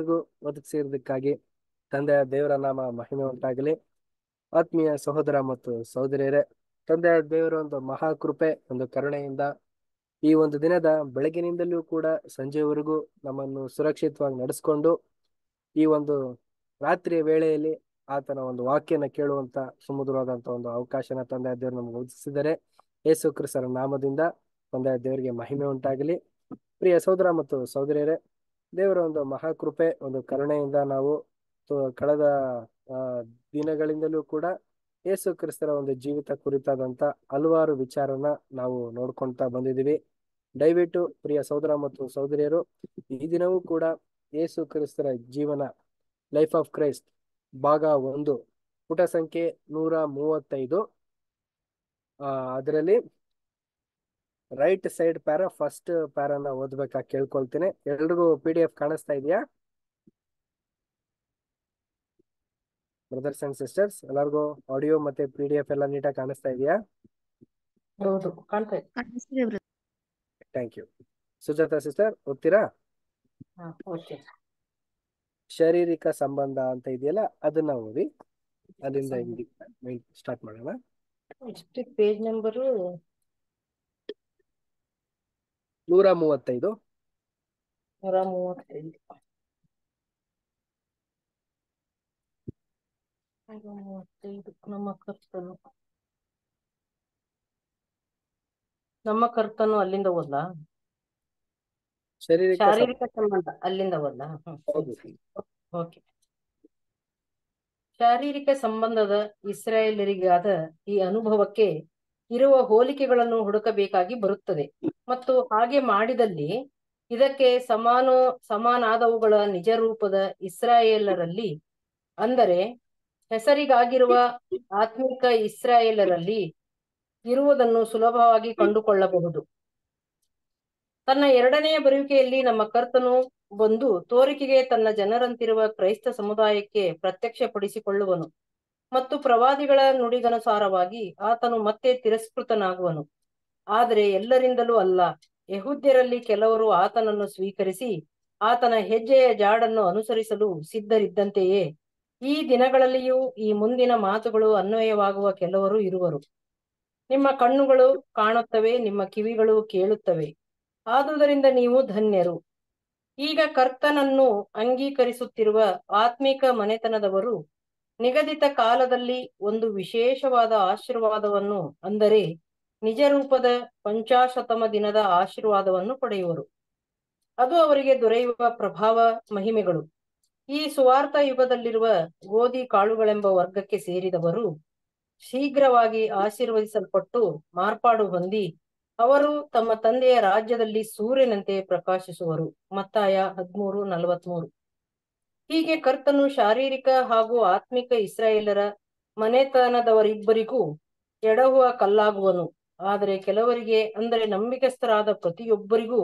ಎಲ್ಲರಿಗೂ ತಂದೆಯ ದೇವರ ನಾಮ ಮಹಿಮೆ ಉಂಟಾಗಲಿ ಆತ್ಮೀಯ ಸಹೋದರ ಮತ್ತು ಸಹೋದರಿಯರೇ ತಂದೆಯ ದೇವರ ಒಂದು ಮಹಾಕೃಪೆ ಒಂದು ಕರುಣೆಯಿಂದ ಈ ಒಂದು ದಿನದ ಬೆಳಗಿನಿಂದಲೂ ಕೂಡ ಸಂಜೆವರೆಗೂ ನಮ್ಮನ್ನು ಸುರಕ್ಷಿತವಾಗಿ ನಡೆಸಿಕೊಂಡು ಈ ಒಂದು ರಾತ್ರಿಯ ವೇಳೆಯಲ್ಲಿ ಆತನ ಒಂದು ವಾಕ್ಯನ ಕೇಳುವಂತ ಸುಮಧುರವಾದಂತ ಒಂದು ಅವಕಾಶನ ತಂದೆಯ ದೇವರು ನಮ್ಗೆ ಒದಗಿಸಿದರೆ ಯೇಸು ಕ್ರಿಸ್ತರ ನಾಮದಿಂದ ತಂದೆಯ ದೇವರಿಗೆ ಮಹಿಮೆ ಉಂಟಾಗಲಿ ಪ್ರಿಯ ಸಹೋದರ ಮತ್ತು ಸಹೋದರಿಯರೇ ದೇವರ ಒಂದು ಮಹಾಕೃಪೆ ಒಂದು ಕರುಣೆಯಿಂದ ನಾವು ಕಳೆದ ದಿನಗಳಿಂದಲೂ ಕೂಡ ಯೇಸು ಕ್ರಿಸ್ತರ ಒಂದು ಜೀವಿತ ಕುರಿತಾದಂತ ಹಲವಾರು ವಿಚಾರನ ನಾವು ನೋಡ್ಕೊಂತ ಬಂದಿದೀವಿ ದಯವಿಟ್ಟು ಪ್ರಿಯ ಸಹೋದರ ಮತ್ತು ಸಹೋದರಿಯರು ಈ ದಿನವೂ ಕೂಡ ಯೇಸು ಕ್ರಿಸ್ತರ ಜೀವನ ಲೈಫ್ ಆಫ್ ಕ್ರೈಸ್ಟ್ ಭಾಗ ಒಂದು ಪುಟ ಸಂಖ್ಯೆ ನೂರ ಮೂವತ್ತೈದು ಅದರಲ್ಲಿ ರೈಟ್ ಸೈಡ್ ಪ್ಯಾರ ಫಸ್ಟ್ ಪ್ಯಾರನ ಓದ್ಬೇಕಾ ಕೇಳ್ಕೊಳ್ತೀನಿ ಎಲ್ರಿಗೂ ಪಿ ಡಿ ಎಫ್ ಕಾಣಿಸ್ತಾ ಇದೆಯಾ ಬ್ರದರ್ಸ್ ಅಂಡ್ ಸಿಸ್ಟರ್ಸ್ ಎಲ್ಲರಿಗೂ ಆಡಿಯೋ ಮತ್ತೆ ಪಿ ಡಿ ಎಫ್ ಎಲ್ಲ ನೀಟಾಗಿ ಕಾಣಿಸ್ತಾ ಇದೆಯಾ ಥ್ಯಾಂಕ್ ಯು ಸುಜಾತ ಸಿಸ್ಟರ್ ಓದ್ತೀರಾ ಶಾರೀರಿಕ ಸಂಬಂಧ ಅಂತ ಇದೆಯಲ್ಲ ಅದನ್ನ ಓದಿ ಅಲ್ಲಿಂದ ಸ್ಟಾರ್ಟ್ ಮಾಡೋಣ ಪೇಜ್ ನಂಬರು ನೂರ ಮೂವತ್ತೈದು ಮೂವತ್ತೈದು ಮೂವತ್ತೈದು ನಮ್ಮ ಕರ್ತನು ನಮ್ಮ ಕರ್ತನು ಅಲ್ಲಿಂದ ಹೋದ್ಲ ಶಾರೀರಿಕ ಸಂಬಂಧ ಅಲ್ಲಿಂದ ಹೋದ್ಲ ಓಕೆ ಶಾರೀರಿಕ ಸಂಬಂಧದ ಇಸ್ರಾಯೇಲರಿಗಾದ ಈ ಅನುಭವಕ್ಕೆ ಇರುವ ಹೋಲಿಕೆಗಳನ್ನು ಹುಡುಕಬೇಕಾಗಿ ಬರುತ್ತದೆ ಮತ್ತು ಹಾಗೆ ಮಾಡಿದಲ್ಲಿ ಇದಕ್ಕೆ ಸಮಾನ ಸಮಾನಾದವುಗಳ ನಿಜ ರೂಪದ ಇಸ್ರಾಯೇಲರಲ್ಲಿ ಅಂದರೆ ಹೆಸರಿಗಾಗಿರುವ ಆತ್ಮಿಕ ಇಸ್ರಾಯೇಲರಲ್ಲಿ ಇರುವುದನ್ನು ಸುಲಭವಾಗಿ ಕಂಡುಕೊಳ್ಳಬಹುದು ತನ್ನ ಎರಡನೆಯ ಬರುವಿಕೆಯಲ್ಲಿ ನಮ್ಮ ಕರ್ತನು ಬಂದು ತೋರಿಕೆಗೆ ತನ್ನ ಜನರಂತಿರುವ ಕ್ರೈಸ್ತ ಸಮುದಾಯಕ್ಕೆ ಪ್ರತ್ಯಕ್ಷಪಡಿಸಿಕೊಳ್ಳುವನು ಮತ್ತು ಪ್ರವಾದಿಗಳ ನುಡಿಗನುಸಾರವಾಗಿ ಆತನು ಮತ್ತೆ ತಿರಸ್ಕೃತನಾಗುವನು ಆದರೆ ಎಲ್ಲರಿಂದಲೂ ಅಲ್ಲ ಯಹುದ್ಯರಲ್ಲಿ ಕೆಲವರು ಆತನನ್ನು ಸ್ವೀಕರಿಸಿ ಆತನ ಹೆಜ್ಜೆಯ ಜಾಡನ್ನು ಅನುಸರಿಸಲು ಸಿದ್ಧರಿದ್ದಂತೆಯೇ ಈ ದಿನಗಳಲ್ಲಿಯೂ ಈ ಮುಂದಿನ ಮಾತುಗಳು ಅನ್ವಯವಾಗುವ ಕೆಲವರು ಇರುವರು ನಿಮ್ಮ ಕಣ್ಣುಗಳು ಕಾಣುತ್ತವೆ ನಿಮ್ಮ ಕಿವಿಗಳು ಕೇಳುತ್ತವೆ ಆದುದರಿಂದ ನೀವು ಧನ್ಯರು ಈಗ ಕರ್ತನನ್ನು ಅಂಗೀಕರಿಸುತ್ತಿರುವ ಆತ್ಮಿಕ ಮನೆತನದವರು ನಿಗದಿತ ಕಾಲದಲ್ಲಿ ಒಂದು ವಿಶೇಷವಾದ ಆಶೀರ್ವಾದವನ್ನು ಅಂದರೆ ನಿಜ ರೂಪದ ಪಂಚಾಶತಮ ದಿನದ ಆಶೀರ್ವಾದವನ್ನು ಪಡೆಯುವರು ಅದು ಅವರಿಗೆ ದೊರೆಯುವ ಪ್ರಭಾವ ಮಹಿಮೆಗಳು ಈ ಸುವಾರ್ಥ ಯುಗದಲ್ಲಿರುವ ಗೋಧಿ ಕಾಳುಗಳೆಂಬ ವರ್ಗಕ್ಕೆ ಸೇರಿದವರು ಶೀಘ್ರವಾಗಿ ಆಶೀರ್ವದಿಸಲ್ಪಟ್ಟು ಮಾರ್ಪಾಡು ಹೊಂದಿ ಅವರು ತಮ್ಮ ತಂದೆಯ ರಾಜ್ಯದಲ್ಲಿ ಸೂರ್ಯನಂತೆ ಪ್ರಕಾಶಿಸುವರು ಮತ್ತಾಯ ಹದಿಮೂರು ನಲವತ್ಮೂರು ಹೀಗೆ ಕರ್ತನು ಶಾರೀರಿಕ ಹಾಗೂ ಆತ್ಮಿಕ ಇಸ್ರಾಯೇಲರ ಮನೆತನದವರಿಬ್ಬರಿಗೂ ಎಡಹುವ ಕಲ್ಲಾಗುವನು ಆದರೆ ಕೆಲವರಿಗೆ ಅಂದರೆ ನಂಬಿಕೆಸ್ಥರಾದ ಪ್ರತಿಯೊಬ್ಬರಿಗೂ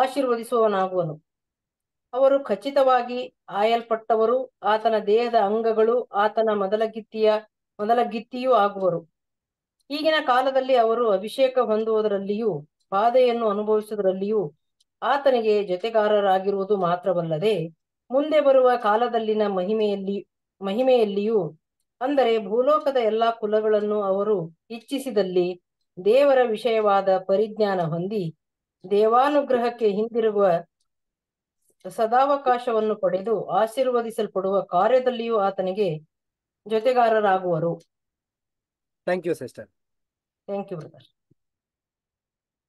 ಆಶೀರ್ವದಿಸುವವನಾಗುವನು ಅವರು ಖಚಿತವಾಗಿ ಆಯಲ್ಪಟ್ಟವರು ಆತನ ದೇಹದ ಅಂಗಗಳು ಆತನ ಮೊದಲ ಗಿತ್ತಿಯ ಮೊದಲ ಆಗುವರು ಈಗಿನ ಕಾಲದಲ್ಲಿ ಅವರು ಅಭಿಷೇಕ ಹೊಂದುವುದರಲ್ಲಿಯೂ ಬಾಧೆಯನ್ನು ಅನುಭವಿಸುವುದರಲ್ಲಿಯೂ ಆತನಿಗೆ ಜೊತೆಗಾರರಾಗಿರುವುದು ಮಾತ್ರವಲ್ಲದೆ ಮುಂದೆ ಬರುವ ಕಾಲದಲ್ಲಿನ ಮಹಿಮೆಯಲ್ಲಿ ಮಹಿಮೆಯಲ್ಲಿಯೂ ಅಂದರೆ ಭೂಲೋಕದ ಎಲ್ಲಾ ಕುಲಗಳನ್ನು ಅವರು ಇಚ್ಛಿಸಿದಲ್ಲಿ ದೇವರ ವಿಷಯವಾದ ಪರಿಜ್ಞಾನ ಹೊಂದಿ ದೇವಾನುಗ್ರಹಕ್ಕೆ ಹಿಂದಿರುವ ಸದಾವಕಾಶವನ್ನು ಪಡೆದು ಆಶೀರ್ವದಿಸಲ್ಪಡುವ ಕಾರ್ಯದಲ್ಲಿಯೂ ಆತನಿಗೆ ಜೊತೆಗಾರರಾಗುವರು ಥ್ಯಾಂಕ್ ಯು ಥ್ಯಾಂಕ್ ಯು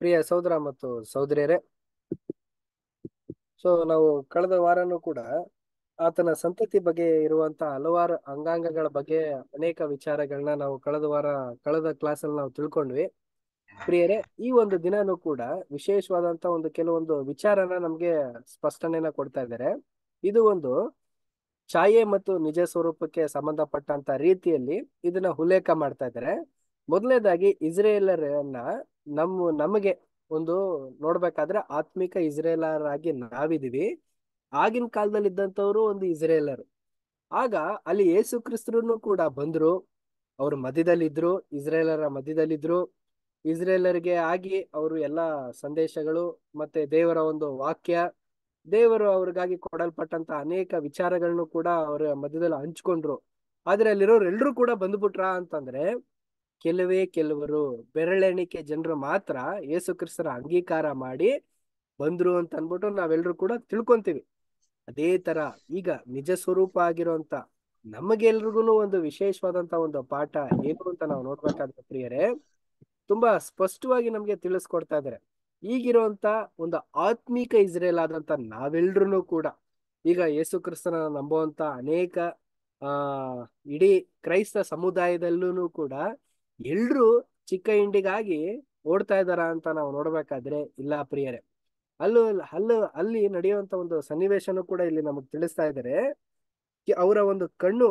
ಪ್ರಿಯ ಸಹೋದರ ಮತ್ತು ಸಹೋದರಿಯರೇ ಸೊ ನಾವು ಕಳೆದ ವಾರನೂ ಕೂಡ ಆತನ ಸಂತತಿ ಬಗ್ಗೆ ಇರುವಂತಹ ಹಲವಾರು ಅಂಗಾಂಗಗಳ ಬಗ್ಗೆ ಅನೇಕ ವಿಚಾರಗಳನ್ನ ನಾವು ಕಳೆದ ವಾರ ಕಳೆದ ಕ್ಲಾಸ್ ಅಲ್ಲಿ ನಾವು ತಿಳ್ಕೊಂಡ್ವಿ ಪ್ರಿಯರೇ ಈ ಒಂದು ದಿನನೂ ಕೂಡ ವಿಶೇಷವಾದಂತ ಒಂದು ಕೆಲವೊಂದು ವಿಚಾರನ ನಮ್ಗೆ ಸ್ಪಷ್ಟನೆಯನ್ನ ಕೊಡ್ತಾ ಇದ್ದಾರೆ ಇದು ಒಂದು ಛಾಯೆ ಮತ್ತು ನಿಜ ಸ್ವರೂಪಕ್ಕೆ ಸಂಬಂಧಪಟ್ಟಂತ ರೀತಿಯಲ್ಲಿ ಇದನ್ನ ಉಲ್ಲೇಖ ಮಾಡ್ತಾ ಇದ್ದಾರೆ ಮೊದಲನೇದಾಗಿ ಇಸ್ರೇಲರನ್ನ ನಮ್ಮ ನಮಗೆ ಒಂದು ನೋಡ್ಬೇಕಾದ್ರೆ ಆತ್ಮಿಕ ಇಸ್ರೇಲರ್ ಆಗಿ ನಾವಿದೀವಿ ಆಗಿನ ಕಾಲದಲ್ಲಿ ಇದ್ದಂಥವ್ರು ಒಂದು ಇಸ್ರೇಲರ್ ಆಗ ಅಲ್ಲಿ ಯೇಸು ಕ್ರಿಸ್ತರು ಕೂಡ ಬಂದ್ರು ಅವ್ರ ಮಧ್ಯದಲ್ಲಿದ್ರು ಇಸ್ರೇಲರ ಮಧ್ಯದಲ್ಲಿದ್ರು ಇಸ್ರೇಲರ್ಗೆ ಆಗಿ ಅವರು ಎಲ್ಲ ಸಂದೇಶಗಳು ಮತ್ತೆ ದೇವರ ಒಂದು ವಾಕ್ಯ ದೇವರು ಅವ್ರಿಗಾಗಿ ಕೊಡಲ್ಪಟ್ಟಂತ ಅನೇಕ ವಿಚಾರಗಳನ್ನು ಕೂಡ ಅವರ ಮಧ್ಯದಲ್ಲಿ ಹಂಚ್ಕೊಂಡ್ರು ಆದ್ರೆ ಎಲ್ಲರೂ ಕೂಡ ಬಂದ್ಬಿಟ್ರ ಅಂತಂದ್ರೆ ಕೆಲವೇ ಕೆಲವರು ಬೆರಳೆಣಿಕೆ ಜನರು ಮಾತ್ರ ಯೇಸು ಕ್ರಿಸ್ತರ ಅಂಗೀಕಾರ ಮಾಡಿ ಬಂದ್ರು ಅಂತ ಅನ್ಬಿಟ್ಟು ನಾವೆಲ್ಲರೂ ಕೂಡ ತಿಳ್ಕೊಂತೀವಿ ಅದೇ ತರ ಈಗ ನಿಜ ಸ್ವರೂಪ ಆಗಿರುವಂತ ನಮಗೆಲ್ರಿಗೂ ಒಂದು ವಿಶೇಷವಾದಂತ ಒಂದು ಪಾಠ ಏನು ಅಂತ ನಾವು ನೋಡ್ಬೇಕಾದ್ರೆ ಪ್ರಿಯರೇ ತುಂಬಾ ಸ್ಪಷ್ಟವಾಗಿ ನಮ್ಗೆ ತಿಳಿಸ್ಕೊಡ್ತಾ ಇದಾರೆ ಈಗಿರುವಂತ ಒಂದು ಆತ್ಮೀಕ ಇಸ್ರೇಲ್ ಆದಂತ ನಾವೆಲ್ರೂ ಕೂಡ ಈಗ ಯೇಸು ಕ್ರಿಸ್ತನ ನಂಬುವಂತ ಅನೇಕ ಆ ಇಡೀ ಕ್ರೈಸ್ತ ಸಮುದಾಯದಲ್ಲೂ ಕೂಡ ಎಲ್ರೂ ಚಿಕ್ಕ ಇಂಡಿಗಾಗಿ ಓಡ್ತಾ ಇದ್ದಾರಾ ಅಂತ ನಾವು ನೋಡ್ಬೇಕಾದ್ರೆ ಇಲ್ಲ ಪ್ರಿಯರೇ ಅಲ್ಲೂ ಅಲ್ಲೂ ಅಲ್ಲಿ ನಡೆಯುವಂತ ಒಂದು ಸನ್ನಿವೇಶನೂ ಕೂಡ ಇಲ್ಲಿ ನಮಗ್ ತಿಳಿಸ್ತಾ ಇದ್ದಾರೆ ಅವರ ಒಂದು ಕಣ್ಣು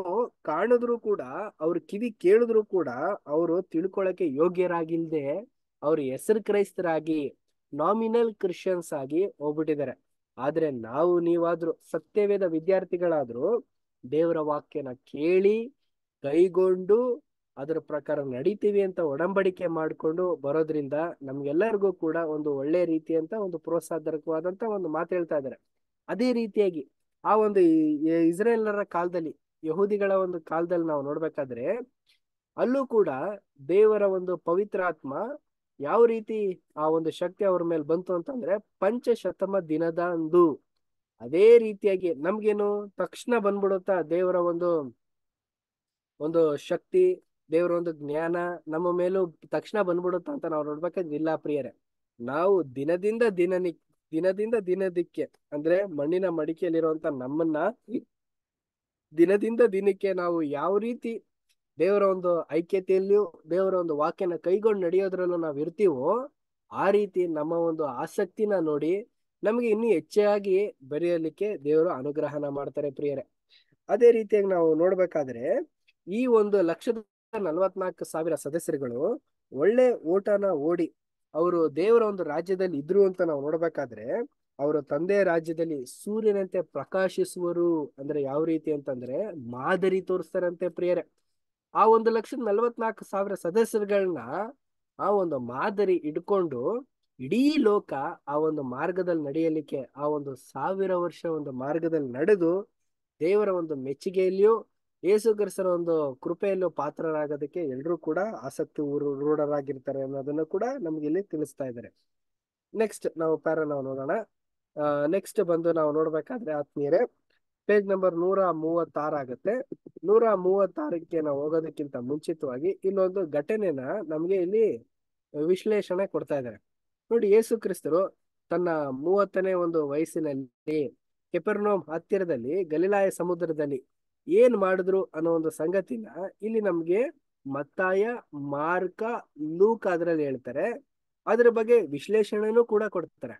ಕಾಣಿದ್ರು ಕೂಡ ಅವ್ರ ಕಿವಿ ಕೇಳಿದ್ರು ಕೂಡ ಅವರು ತಿಳ್ಕೊಳಕ್ಕೆ ಯೋಗ್ಯರಾಗಿಲ್ದೆ ಅವ್ರ ಹೆಸರು ಕ್ರೈಸ್ತರಾಗಿ ನಾಮಿನಲ್ ಕ್ರಿಶ್ಚಿಯನ್ಸ್ ಆಗಿ ಹೋಗ್ಬಿಟ್ಟಿದ್ದಾರೆ ಆದ್ರೆ ನಾವು ನೀವಾದ್ರೂ ಸತ್ಯವೇದ ವಿದ್ಯಾರ್ಥಿಗಳಾದ್ರೂ ದೇವರ ವಾಕ್ಯನ ಕೇಳಿ ಕೈಗೊಂಡು ಅದರ ಪ್ರಕಾರ ನಡೀತೀವಿ ಅಂತ ಒಡಂಬಡಿಕೆ ಮಾಡಿಕೊಂಡು ಬರೋದ್ರಿಂದ ನಮ್ಗೆಲ್ಲರಿಗೂ ಕೂಡ ಒಂದು ಒಳ್ಳೆ ರೀತಿಯಂತ ಒಂದು ಪ್ರೋತ್ಸಾಹದರಕವಾದಂತ ಒಂದು ಮಾತು ಹೇಳ್ತಾ ಇದ್ದಾರೆ ಅದೇ ರೀತಿಯಾಗಿ ಆ ಒಂದು ಇಸ್ರೇಲರ ಕಾಲದಲ್ಲಿ ಯಹೂದಿಗಳ ಒಂದು ಕಾಲದಲ್ಲಿ ನಾವು ನೋಡ್ಬೇಕಾದ್ರೆ ಅಲ್ಲೂ ಕೂಡ ದೇವರ ಒಂದು ಪವಿತ್ರ ಆತ್ಮ ಯಾವ ರೀತಿ ಆ ಒಂದು ಶಕ್ತಿ ಅವ್ರ ಮೇಲೆ ಬಂತು ಅಂತಂದ್ರೆ ಪಂಚಶತಮ ದಿನದ ಅಂದು ಅದೇ ರೀತಿಯಾಗಿ ನಮ್ಗೇನು ತಕ್ಷಣ ಬಂದ್ಬಿಡುತ್ತಾ ದೇವರ ಒಂದು ಒಂದು ಶಕ್ತಿ ದೇವರ ಒಂದು ಜ್ಞಾನ ನಮ್ಮ ಮೇಲೂ ತಕ್ಷಣ ಬಂದ್ಬಿಡುತ್ತ ಅಂತ ನಾವು ನೋಡ್ಬೇಕಾದ್ರೆ ಇಲ್ಲ ಪ್ರಿಯರೇ ನಾವು ದಿನದಿಂದ ದಿನನಿ ದಿನದಿಂದ ದಿನದಿಕ್ಕೆ ಅಂದ್ರೆ ಮಣ್ಣಿನ ಮಡಿಕೆಯಲ್ಲಿರುವಂತ ನಮ್ಮನ್ನ ದಿನದಿಂದ ದಿನಕ್ಕೆ ನಾವು ಯಾವ ರೀತಿ ದೇವರ ಒಂದು ಐಕ್ಯತೆಯಲ್ಲಿಯೂ ದೇವರ ಒಂದು ವಾಕ್ಯನ ಕೈಗೊಂಡು ನಡೆಯೋದ್ರಲ್ಲೂ ನಾವು ಇರ್ತೀವೋ ಆ ರೀತಿ ನಮ್ಮ ಒಂದು ಆಸಕ್ತಿನ ನೋಡಿ ನಮ್ಗೆ ಇನ್ನೂ ಹೆಚ್ಚಾಗಿ ಬರೆಯಲಿಕ್ಕೆ ದೇವರು ಅನುಗ್ರಹನ ಮಾಡ್ತಾರೆ ಪ್ರಿಯರೇ ಅದೇ ರೀತಿಯಾಗಿ ನಾವು ನೋಡ್ಬೇಕಾದ್ರೆ ಈ ಒಂದು ಲಕ್ಷದ ನಲವತ್ನಾಲ್ಕು ಸಾವಿರ ಸದಸ್ಯರುಗಳು ಒಳ್ಳೆ ಓಟನ ಓಡಿ ಅವರು ದೇವರ ಒಂದು ರಾಜ್ಯದಲ್ಲಿ ಇದ್ರು ಅಂತ ನಾವು ನೋಡ್ಬೇಕಾದ್ರೆ ಅವರ ತಂದೆ ರಾಜ್ಯದಲ್ಲಿ ಸೂರ್ಯನಂತೆ ಪ್ರಕಾಶಿಸುವರು ಅಂದ್ರೆ ಯಾವ ರೀತಿ ಅಂತಂದ್ರೆ ಮಾದರಿ ತೋರಿಸ್ತಾರಂತೆ ಪ್ರಿಯರೇ ಆ ಒಂದು ಲಕ್ಷದ ನಲವತ್ನಾಲ್ಕು ಸಾವಿರ ಸದಸ್ಯರುಗಳನ್ನ ಆ ಒಂದು ಮಾದರಿ ಇಟ್ಕೊಂಡು ಇಡೀ ಲೋಕ ಆ ಒಂದು ಮಾರ್ಗದಲ್ಲಿ ನಡೆಯಲಿಕ್ಕೆ ಆ ಒಂದು ಸಾವಿರ ವರ್ಷ ಒಂದು ಮಾರ್ಗದಲ್ಲಿ ನಡೆದು ದೇವರ ಒಂದು ಮೆಚ್ಚುಗೆಯಲ್ಲಿಯೂ ಯೇಸು ಕ್ರಿಸ್ತರ ಒಂದು ಕೃಪೆಯಲ್ಲೂ ಪಾತ್ರರಾಗೋದಕ್ಕೆ ಎಲ್ಲರೂ ಕೂಡ ಆಸಕ್ತಿ ರೂಢರಾಗಿರ್ತಾರೆ ಅನ್ನೋದನ್ನು ಕೂಡ ನಮ್ಗೆ ಇಲ್ಲಿ ತಿಳಿಸ್ತಾ ಇದ್ದಾರೆ ನೆಕ್ಸ್ಟ್ ನಾವು ಪ್ಯಾರ ನಾವು ನೋಡೋಣ ನೆಕ್ಸ್ಟ್ ಬಂದು ನಾವು ನೋಡ್ಬೇಕಾದ್ರೆ ಆತ್ಮೀಯರೇ ಪೇಜ್ ನಂಬರ್ ನೂರ ಮೂವತ್ತಾರಾಗತ್ತೆ ನೂರ ಮೂವತ್ತಾರಕ್ಕೆ ನಾವು ಹೋಗೋದಕ್ಕಿಂತ ಮುಂಚಿತವಾಗಿ ಇಲ್ಲೊಂದು ಘಟನೆನ ನಮ್ಗೆ ಇಲ್ಲಿ ವಿಶ್ಲೇಷಣೆ ಕೊಡ್ತಾ ಇದ್ದಾರೆ ನೋಡಿ ಯೇಸು ಕ್ರಿಸ್ತರು ತನ್ನ ಮೂವತ್ತನೇ ಒಂದು ವಯಸ್ಸಿನಲ್ಲಿ ಕೆಪರ್ನೋಮ್ ಹತ್ತಿರದಲ್ಲಿ ಗಲಿಲಾಯ ಸಮುದ್ರದಲ್ಲಿ ಏನ್ ಮಾಡಿದ್ರು ಅನ್ನೋ ಒಂದು ಸಂಗತಿನ ಇಲ್ಲಿ ನಮ್ಗೆ ಮತ್ತಾಯ ಮಾರ್ಕ ಲೂಕ್ ಅದ್ರಲ್ಲಿ ಹೇಳ್ತಾರೆ ಅದ್ರ ಬಗ್ಗೆ ವಿಶ್ಲೇಷಣೆನೂ ಕೂಡ ಕೊಡ್ತಾರೆ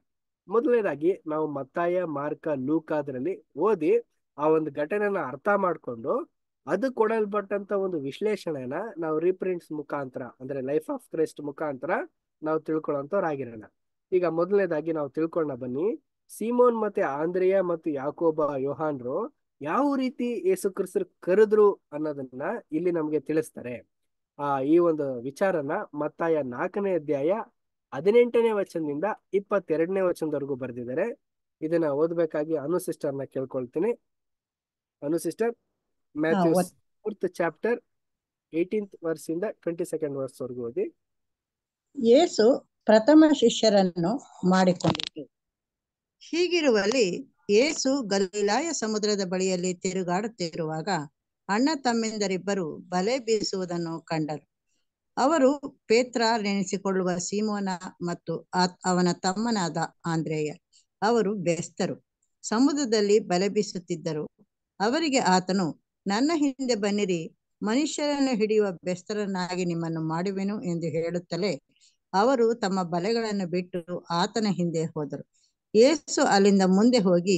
ಮೊದಲನೇದಾಗಿ ನಾವು ಮತ್ತಾಯ ಮಾರ್ಕ ಲೂಕ್ ಅದರಲ್ಲಿ ಓದಿ ಆ ಒಂದು ಘಟನೆನ ಅರ್ಥ ಮಾಡಿಕೊಂಡು ಅದು ಕೊಡಲ್ಪಟ್ಟಂತ ಒಂದು ವಿಶ್ಲೇಷಣೆನ ನಾವು ರೀಪ್ರಿಂಟ್ಸ್ ಮುಖಾಂತರ ಅಂದ್ರೆ ಲೈಫ್ ಆಫ್ ಕ್ರೈಸ್ಟ್ ಮುಖಾಂತರ ನಾವು ಆಗಿರಲ್ಲ ಈಗ ಮೊದಲನೇದಾಗಿ ನಾವು ತಿಳ್ಕೊಂಡ ಬನ್ನಿ ಸೀಮೋನ್ ಮತ್ತೆ ಆಂದ್ರಿಯ ಮತ್ತು ಯಾಕೋಬ ಯೋಹಾನ್ರು ಯಾವ ರೀತಿ ಯೇಸು ಕ್ರಿಸ್ತರು ಕರೆದ್ರು ಅನ್ನೋದನ್ನ ಇಲ್ಲಿ ನಮ್ಗೆ ತಿಳಿಸ್ತಾರೆ ಆ ಈ ಒಂದು ವಿಚಾರನ ಮತ್ತಾಯ ನಾಲ್ಕನೇ ಅಧ್ಯಾಯ ಹದಿನೆಂಟನೇ ವಚನದಿಂದ ಇಪ್ಪತ್ತೆರಡನೇ ವಚನದವರೆಗೂ ಬರೆದಿದ್ದಾರೆ ಇದನ್ನ ಓದ್ಬೇಕಾಗಿ ಅನು ನ ಕೇಳ್ಕೊಳ್ತೀನಿ Anu sister Matthews fourth chapter eighteenth verse ಇಂದ ಟ್ವೆಂಟಿ ಸೆಕೆಂಡ್ ವರ್ಸ್ ವರೆಗೂ ಓದಿ ಯೇಸು ಪ್ರಥಮ ಶಿಷ್ಯರನ್ನು ಮಾಡಿಕೊಂಡಿತು ಹೀಗಿರುವಲ್ಲಿ ಏಸು ಗಲೀಲಾಯ ಸಮುದ್ರದ ಬಳಿಯಲ್ಲಿ ತಿರುಗಾಡುತ್ತಿರುವಾಗ ಅಣ್ಣ ತಮ್ಮಿಂದರಿಬ್ಬರು ಬಲೆ ಬೀಸುವುದನ್ನು ಕಂಡರು ಅವರು ಪೇತ್ರ ನೆನೆಸಿಕೊಳ್ಳುವ ಸೀಮೋನ ಮತ್ತು ಅವನ ತಮ್ಮನಾದ ಆಂದ್ರೇಯ ಅವರು ಬೆಸ್ತರು ಸಮುದ್ರದಲ್ಲಿ ಬಲೆ ಬೀಸುತ್ತಿದ್ದರು ಅವರಿಗೆ ಆತನು ನನ್ನ ಹಿಂದೆ ಬನ್ನಿರಿ ಮನುಷ್ಯರನ್ನು ಹಿಡಿಯುವ ಬೆಸ್ತರನ್ನಾಗಿ ನಿಮ್ಮನ್ನು ಮಾಡುವೆನು ಎಂದು ಹೇಳುತ್ತಲೇ ಅವರು ತಮ್ಮ ಬಲೆಗಳನ್ನು ಬಿಟ್ಟು ಆತನ ಹಿಂದೆ ಹೋದರು ಯೇಸು ಅಲ್ಲಿಂದ ಮುಂದೆ ಹೋಗಿ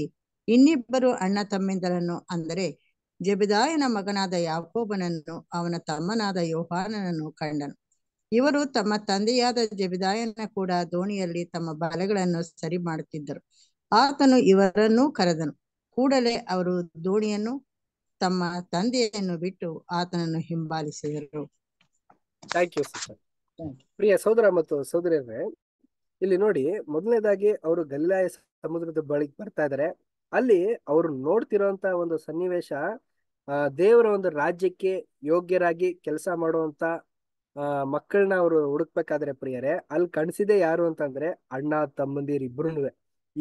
ಇನ್ನಿಬ್ಬರು ಅಣ್ಣ ತಮ್ಮಿಂದರನ್ನು ಅಂದರೆ ಜಬಿದಾಯನ ಮಗನಾದ ಯಾಕೋಬನನ್ನು ಅವನ ತಮ್ಮನಾದ ಯೋಹಾನನನ್ನು ಕಂಡನು ಇವರು ತಮ್ಮ ತಂದೆಯಾದ ಜಬಿದಾಯನ ಕೂಡ ದೋಣಿಯಲ್ಲಿ ತಮ್ಮ ಬಲೆಗಳನ್ನು ಸರಿ ಮಾಡುತ್ತಿದ್ದರು ಆತನು ಇವರನ್ನೂ ಕರೆದನು ಕೂಡಲೇ ಅವರು ದೋಣಿಯನ್ನು ತಮ್ಮ ತಂದೆಯನ್ನು ಬಿಟ್ಟು ಆತನನ್ನು ಹಿಂಬಾಲಿಸಿದರು ಪ್ರಿಯ ಸಹೋದರ ಮತ್ತು ಸಹೋದರಿಯರೇ ಇಲ್ಲಿ ನೋಡಿ ಮೊದಲನೇದಾಗಿ ಅವರು ಗಲ್ಲಾಯ ಸಮುದ್ರದ ಬಳಿಗೆ ಬರ್ತಾ ಇದ್ದಾರೆ ಅಲ್ಲಿ ಅವರು ನೋಡ್ತಿರೋಂತ ಒಂದು ಸನ್ನಿವೇಶ ದೇವರ ಒಂದು ರಾಜ್ಯಕ್ಕೆ ಯೋಗ್ಯರಾಗಿ ಕೆಲಸ ಮಾಡುವಂತ ಮಕ್ಕಳನ್ನ ಅವರು ಹುಡುಕ್ಬೇಕಾದ್ರೆ ಪ್ರಿಯರೇ ಅಲ್ಲಿ ಕಣ್ಸಿದೆ ಯಾರು ಅಂತಂದ್ರೆ ಅಣ್ಣ ತಮ್ಮಂದಿರ್ ಇಬ್ರುನುವೆ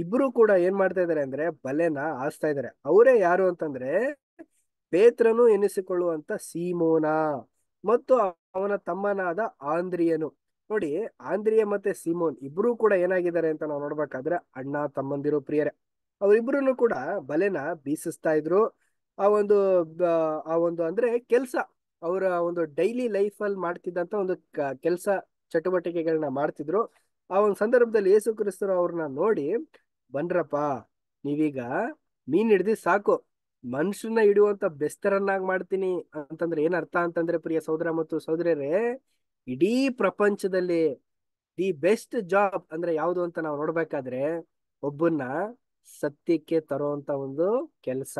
ಇಬ್ರು ಕೂಡ ಏನ್ ಮಾಡ್ತಾ ಇದಾರೆ ಅಂದ್ರೆ ಬಲೆನ ಆಸ್ತಾ ಇದಾರೆ ಅವರೇ ಯಾರು ಅಂತಂದ್ರೆ ಪೇತ್ರನು ಎನಿಸಿಕೊಳ್ಳುವಂತ ಸೀಮೋನ ಮತ್ತು ಅವನ ತಮ್ಮನಾದ ಆಂದ್ರಿಯನು ನೋಡಿ ಆಂದ್ರಿಯ ಮತ್ತೆ ಸಿಮೋನ್ ಇಬ್ರು ಕೂಡ ಏನಾಗಿದ್ದಾರೆ ಅಂತ ನಾವು ನೋಡ್ಬೇಕಾದ್ರೆ ಅಣ್ಣ ತಮ್ಮಂದಿರು ಪ್ರಿಯರೇ ಅವರಿಬ್ರು ಕೂಡ ಬಲೆನ ಬೀಸಿಸ್ತಾ ಇದ್ರು ಆ ಒಂದು ಆ ಒಂದು ಅಂದ್ರೆ ಕೆಲ್ಸ ಅವರ ಒಂದು ಡೈಲಿ ಲೈಫ್ ಅಲ್ಲಿ ಮಾಡ್ತಿದ್ದಂತ ಒಂದು ಕೆಲ್ಸ ಚಟುವಟಿಕೆಗಳನ್ನ ಮಾಡ್ತಿದ್ರು ಆ ಒಂದು ಸಂದರ್ಭದಲ್ಲಿ ಯೇಸು ಕ್ರಿಸ್ತರು ಅವ್ರನ್ನ ನೋಡಿ ಬನ್ರಪ್ಪ ನೀವೀಗ ಮೀನ್ ಹಿಡ್ದಿ ಸಾಕು ಮನುಷ್ಯನ ಹಿಡುವಂತ ಬೆಸ್ತರನ್ನಾಗಿ ಮಾಡ್ತೀನಿ ಅಂತಂದ್ರೆ ಏನರ್ಥ ಅರ್ಥ ಅಂತಂದ್ರೆ ಪ್ರಿಯ ಸಹೋದರ ಮತ್ತು ಸಹೋದರರೇ ಇಡೀ ಪ್ರಪಂಚದಲ್ಲಿ ದಿ ಬೆಸ್ಟ್ ಜಾಬ್ ಅಂದ್ರೆ ಯಾವುದು ಅಂತ ನಾವು ನೋಡ್ಬೇಕಾದ್ರೆ ಒಬ್ಬನ್ನ ಸತ್ಯಕ್ಕೆ ತರುವಂತ ಒಂದು ಕೆಲಸ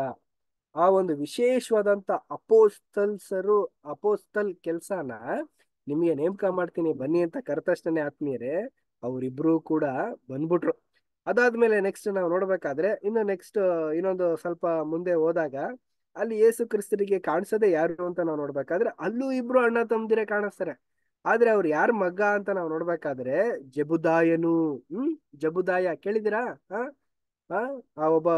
ಆ ಒಂದು ವಿಶೇಷವಾದಂತ ಅಪೋಸ್ತಲ್ಸರು ಅಪೋಸ್ತಲ್ ಕೆಲಸನ ನಿಮಗೆ ನೇಮಕ ಮಾಡ್ತೀನಿ ಬನ್ನಿ ಅಂತ ಕರ್ತಷ್ಟನೇ ಆತ್ಮೀಯರೇ ಅವ್ರಿಬ್ರು ಕೂಡ ಬಂದ್ಬಿಟ್ರು ಅದಾದ್ಮೇಲೆ ನೆಕ್ಸ್ಟ್ ನಾವು ನೋಡ್ಬೇಕಾದ್ರೆ ಇನ್ನು ನೆಕ್ಸ್ಟ್ ಇನ್ನೊಂದು ಸ್ವಲ್ಪ ಮುಂದೆ ಹೋದಾಗ ಅಲ್ಲಿ ಯೇಸು ಕ್ರಿಸ್ತರಿಗೆ ಕಾಣಿಸದೆ ಯಾರು ಅಂತ ನಾವು ನೋಡ್ಬೇಕಾದ್ರೆ ಅಲ್ಲೂ ಇಬ್ರು ಅಣ್ಣ ತಮ್ಮದಿರೇ ಕಾಣಿಸ್ತಾರೆ ಆದ್ರೆ ಅವ್ರು ಯಾರ ಮಗ ಅಂತ ನಾವು ನೋಡ್ಬೇಕಾದ್ರೆ ಜಬುದಾಯನು ಹ್ಮ್ ಜಬುದಾಯ ಕೇಳಿದಿರಾ ಹ ಆ ಒಬ್ಬ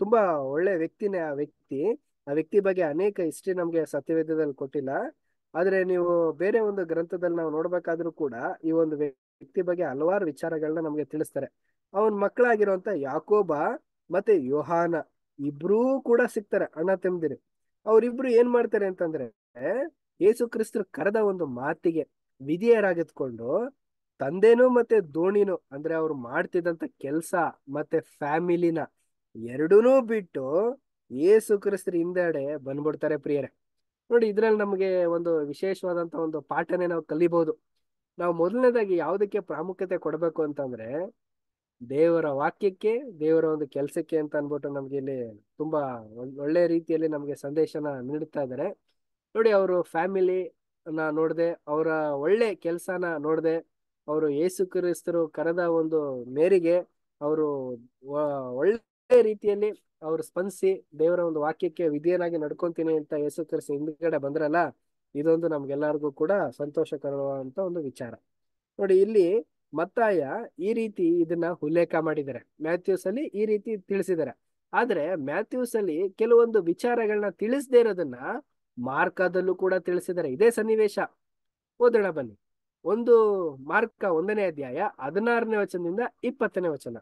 ತುಂಬಾ ಒಳ್ಳೆ ವ್ಯಕ್ತಿನೇ ಆ ವ್ಯಕ್ತಿ ಆ ವ್ಯಕ್ತಿ ಬಗ್ಗೆ ಅನೇಕ ಹಿಸ್ಟ್ರಿ ನಮ್ಗೆ ಸತ್ಯವೇದದಲ್ಲಿ ಕೊಟ್ಟಿಲ್ಲ ಆದ್ರೆ ನೀವು ಬೇರೆ ಒಂದು ಗ್ರಂಥದಲ್ಲಿ ನಾವು ನೋಡ್ಬೇಕಾದ್ರೂ ಕೂಡ ಈ ಒಂದು ವ್ಯಕ್ತಿ ಬಗ್ಗೆ ಹಲವಾರು ವಿಚಾರಗಳನ್ನ ನಮ್ಗೆ ತಿಳಿಸ್ತಾರೆ ಅವನ್ ಮಕ್ಕಳಾಗಿರುವಂತ ಯಾಕೋಬ ಮತ್ತೆ ಯೋಹಾನ ಇಬ್ರೂ ಕೂಡ ಸಿಗ್ತಾರೆ ಅಣ್ಣ ತೆಮ್ದಿರಿ ಅವ್ರಿಬ್ರು ಏನ್ ಮಾಡ್ತಾರೆ ಅಂತಂದ್ರೆ ಯೇಸು ಕರೆದ ಒಂದು ಮಾತಿಗೆ ವಿಧಿಯರಾಗಿದ್ಕೊಂಡು ತಂದೆನೂ ಮತ್ತೆ ದೋಣಿನು ಅಂದ್ರೆ ಅವ್ರು ಮಾಡ್ತಿದ್ದಂತ ಕೆಲ್ಸ ಮತ್ತೆ ಫ್ಯಾಮಿಲಿನ ಎರಡೂ ಬಿಟ್ಟು ಏಸು ಕ್ರಿಸ್ತರ ಹಿಂದೆಡೆ ಬಂದ್ಬಿಡ್ತಾರೆ ಪ್ರಿಯರೇ ನೋಡಿ ಇದ್ರಲ್ಲಿ ನಮಗೆ ಒಂದು ವಿಶೇಷವಾದಂತ ಒಂದು ಪಾಠನೆ ನಾವು ಕಲಿಬಹುದು ನಾವು ಮೊದಲನೇದಾಗಿ ಯಾವುದಕ್ಕೆ ಪ್ರಾಮುಖ್ಯತೆ ಕೊಡಬೇಕು ಅಂತಂದ್ರೆ ದೇವರ ವಾಕ್ಯಕ್ಕೆ ದೇವರ ಒಂದು ಕೆಲಸಕ್ಕೆ ಅಂತ ಅನ್ಬಿಟ್ಟು ನಮ್ಗೆ ಇಲ್ಲಿ ತುಂಬಾ ಒಳ್ಳೆ ರೀತಿಯಲ್ಲಿ ನಮ್ಗೆ ಸಂದೇಶನ ನೀಡುತ್ತಾ ಇದ್ದಾರೆ ನೋಡಿ ಅವರು ಫ್ಯಾಮಿಲಿ ನೋಡ್ದೆ ಅವರ ಒಳ್ಳೆ ಕೆಲಸನ ನೋಡಿದೆ ಅವರು ಯೇಸು ಕ್ರಿಸ್ತರು ಕರೆದ ಒಂದು ಮೇರೆಗೆ ಅವರು ಒಳ್ಳೆ ರೀತಿಯಲ್ಲಿ ಅವರು ಸ್ಪಂದಿಸಿ ದೇವರ ಒಂದು ವಾಕ್ಯಕ್ಕೆ ವಿಧಿಯನಾಗಿ ನಡ್ಕೊಂತೀನಿ ಅಂತ ಯೇಸು ಕ್ರಿಸ್ತ ಹಿಂದ್ಗಡೆ ಬಂದ್ರಲ್ಲ ಇದೊಂದು ನಮ್ಗೆಲ್ಲರಿಗೂ ಕೂಡ ಸಂತೋಷಕರವಾದಂತ ಒಂದು ವಿಚಾರ ನೋಡಿ ಇಲ್ಲಿ ಮತ್ತಾಯ ಈ ರೀತಿ ಇದನ್ನ ಉಲ್ಲೇಖ ಮಾಡಿದ್ದಾರೆ ಮ್ಯಾಥ್ಯೂಸ್ ಅಲ್ಲಿ ಈ ರೀತಿ ತಿಳಿಸಿದ್ದಾರೆ ಆದ್ರೆ ಮ್ಯಾಥ್ಯೂಸ್ ಅಲ್ಲಿ ಕೆಲವೊಂದು ವಿಚಾರಗಳನ್ನ ತಿಳಿಸದೇ ಇರೋದನ್ನ ಮಾರ್ಕದಲ್ಲೂ ಕೂಡ ತಿಳಿಸಿದರೆ ಇದೇ ಸನ್ನಿವೇಶ ಓದೋಣ ಬನ್ನಿ ಒಂದು ಮಾರ್ಕ ಒಂದನೇ ಅಧ್ಯಾಯ ಹದಿನಾರನೇ ವಚನದಿಂದ ಇಪ್ಪತ್ತನೇ ವಚನ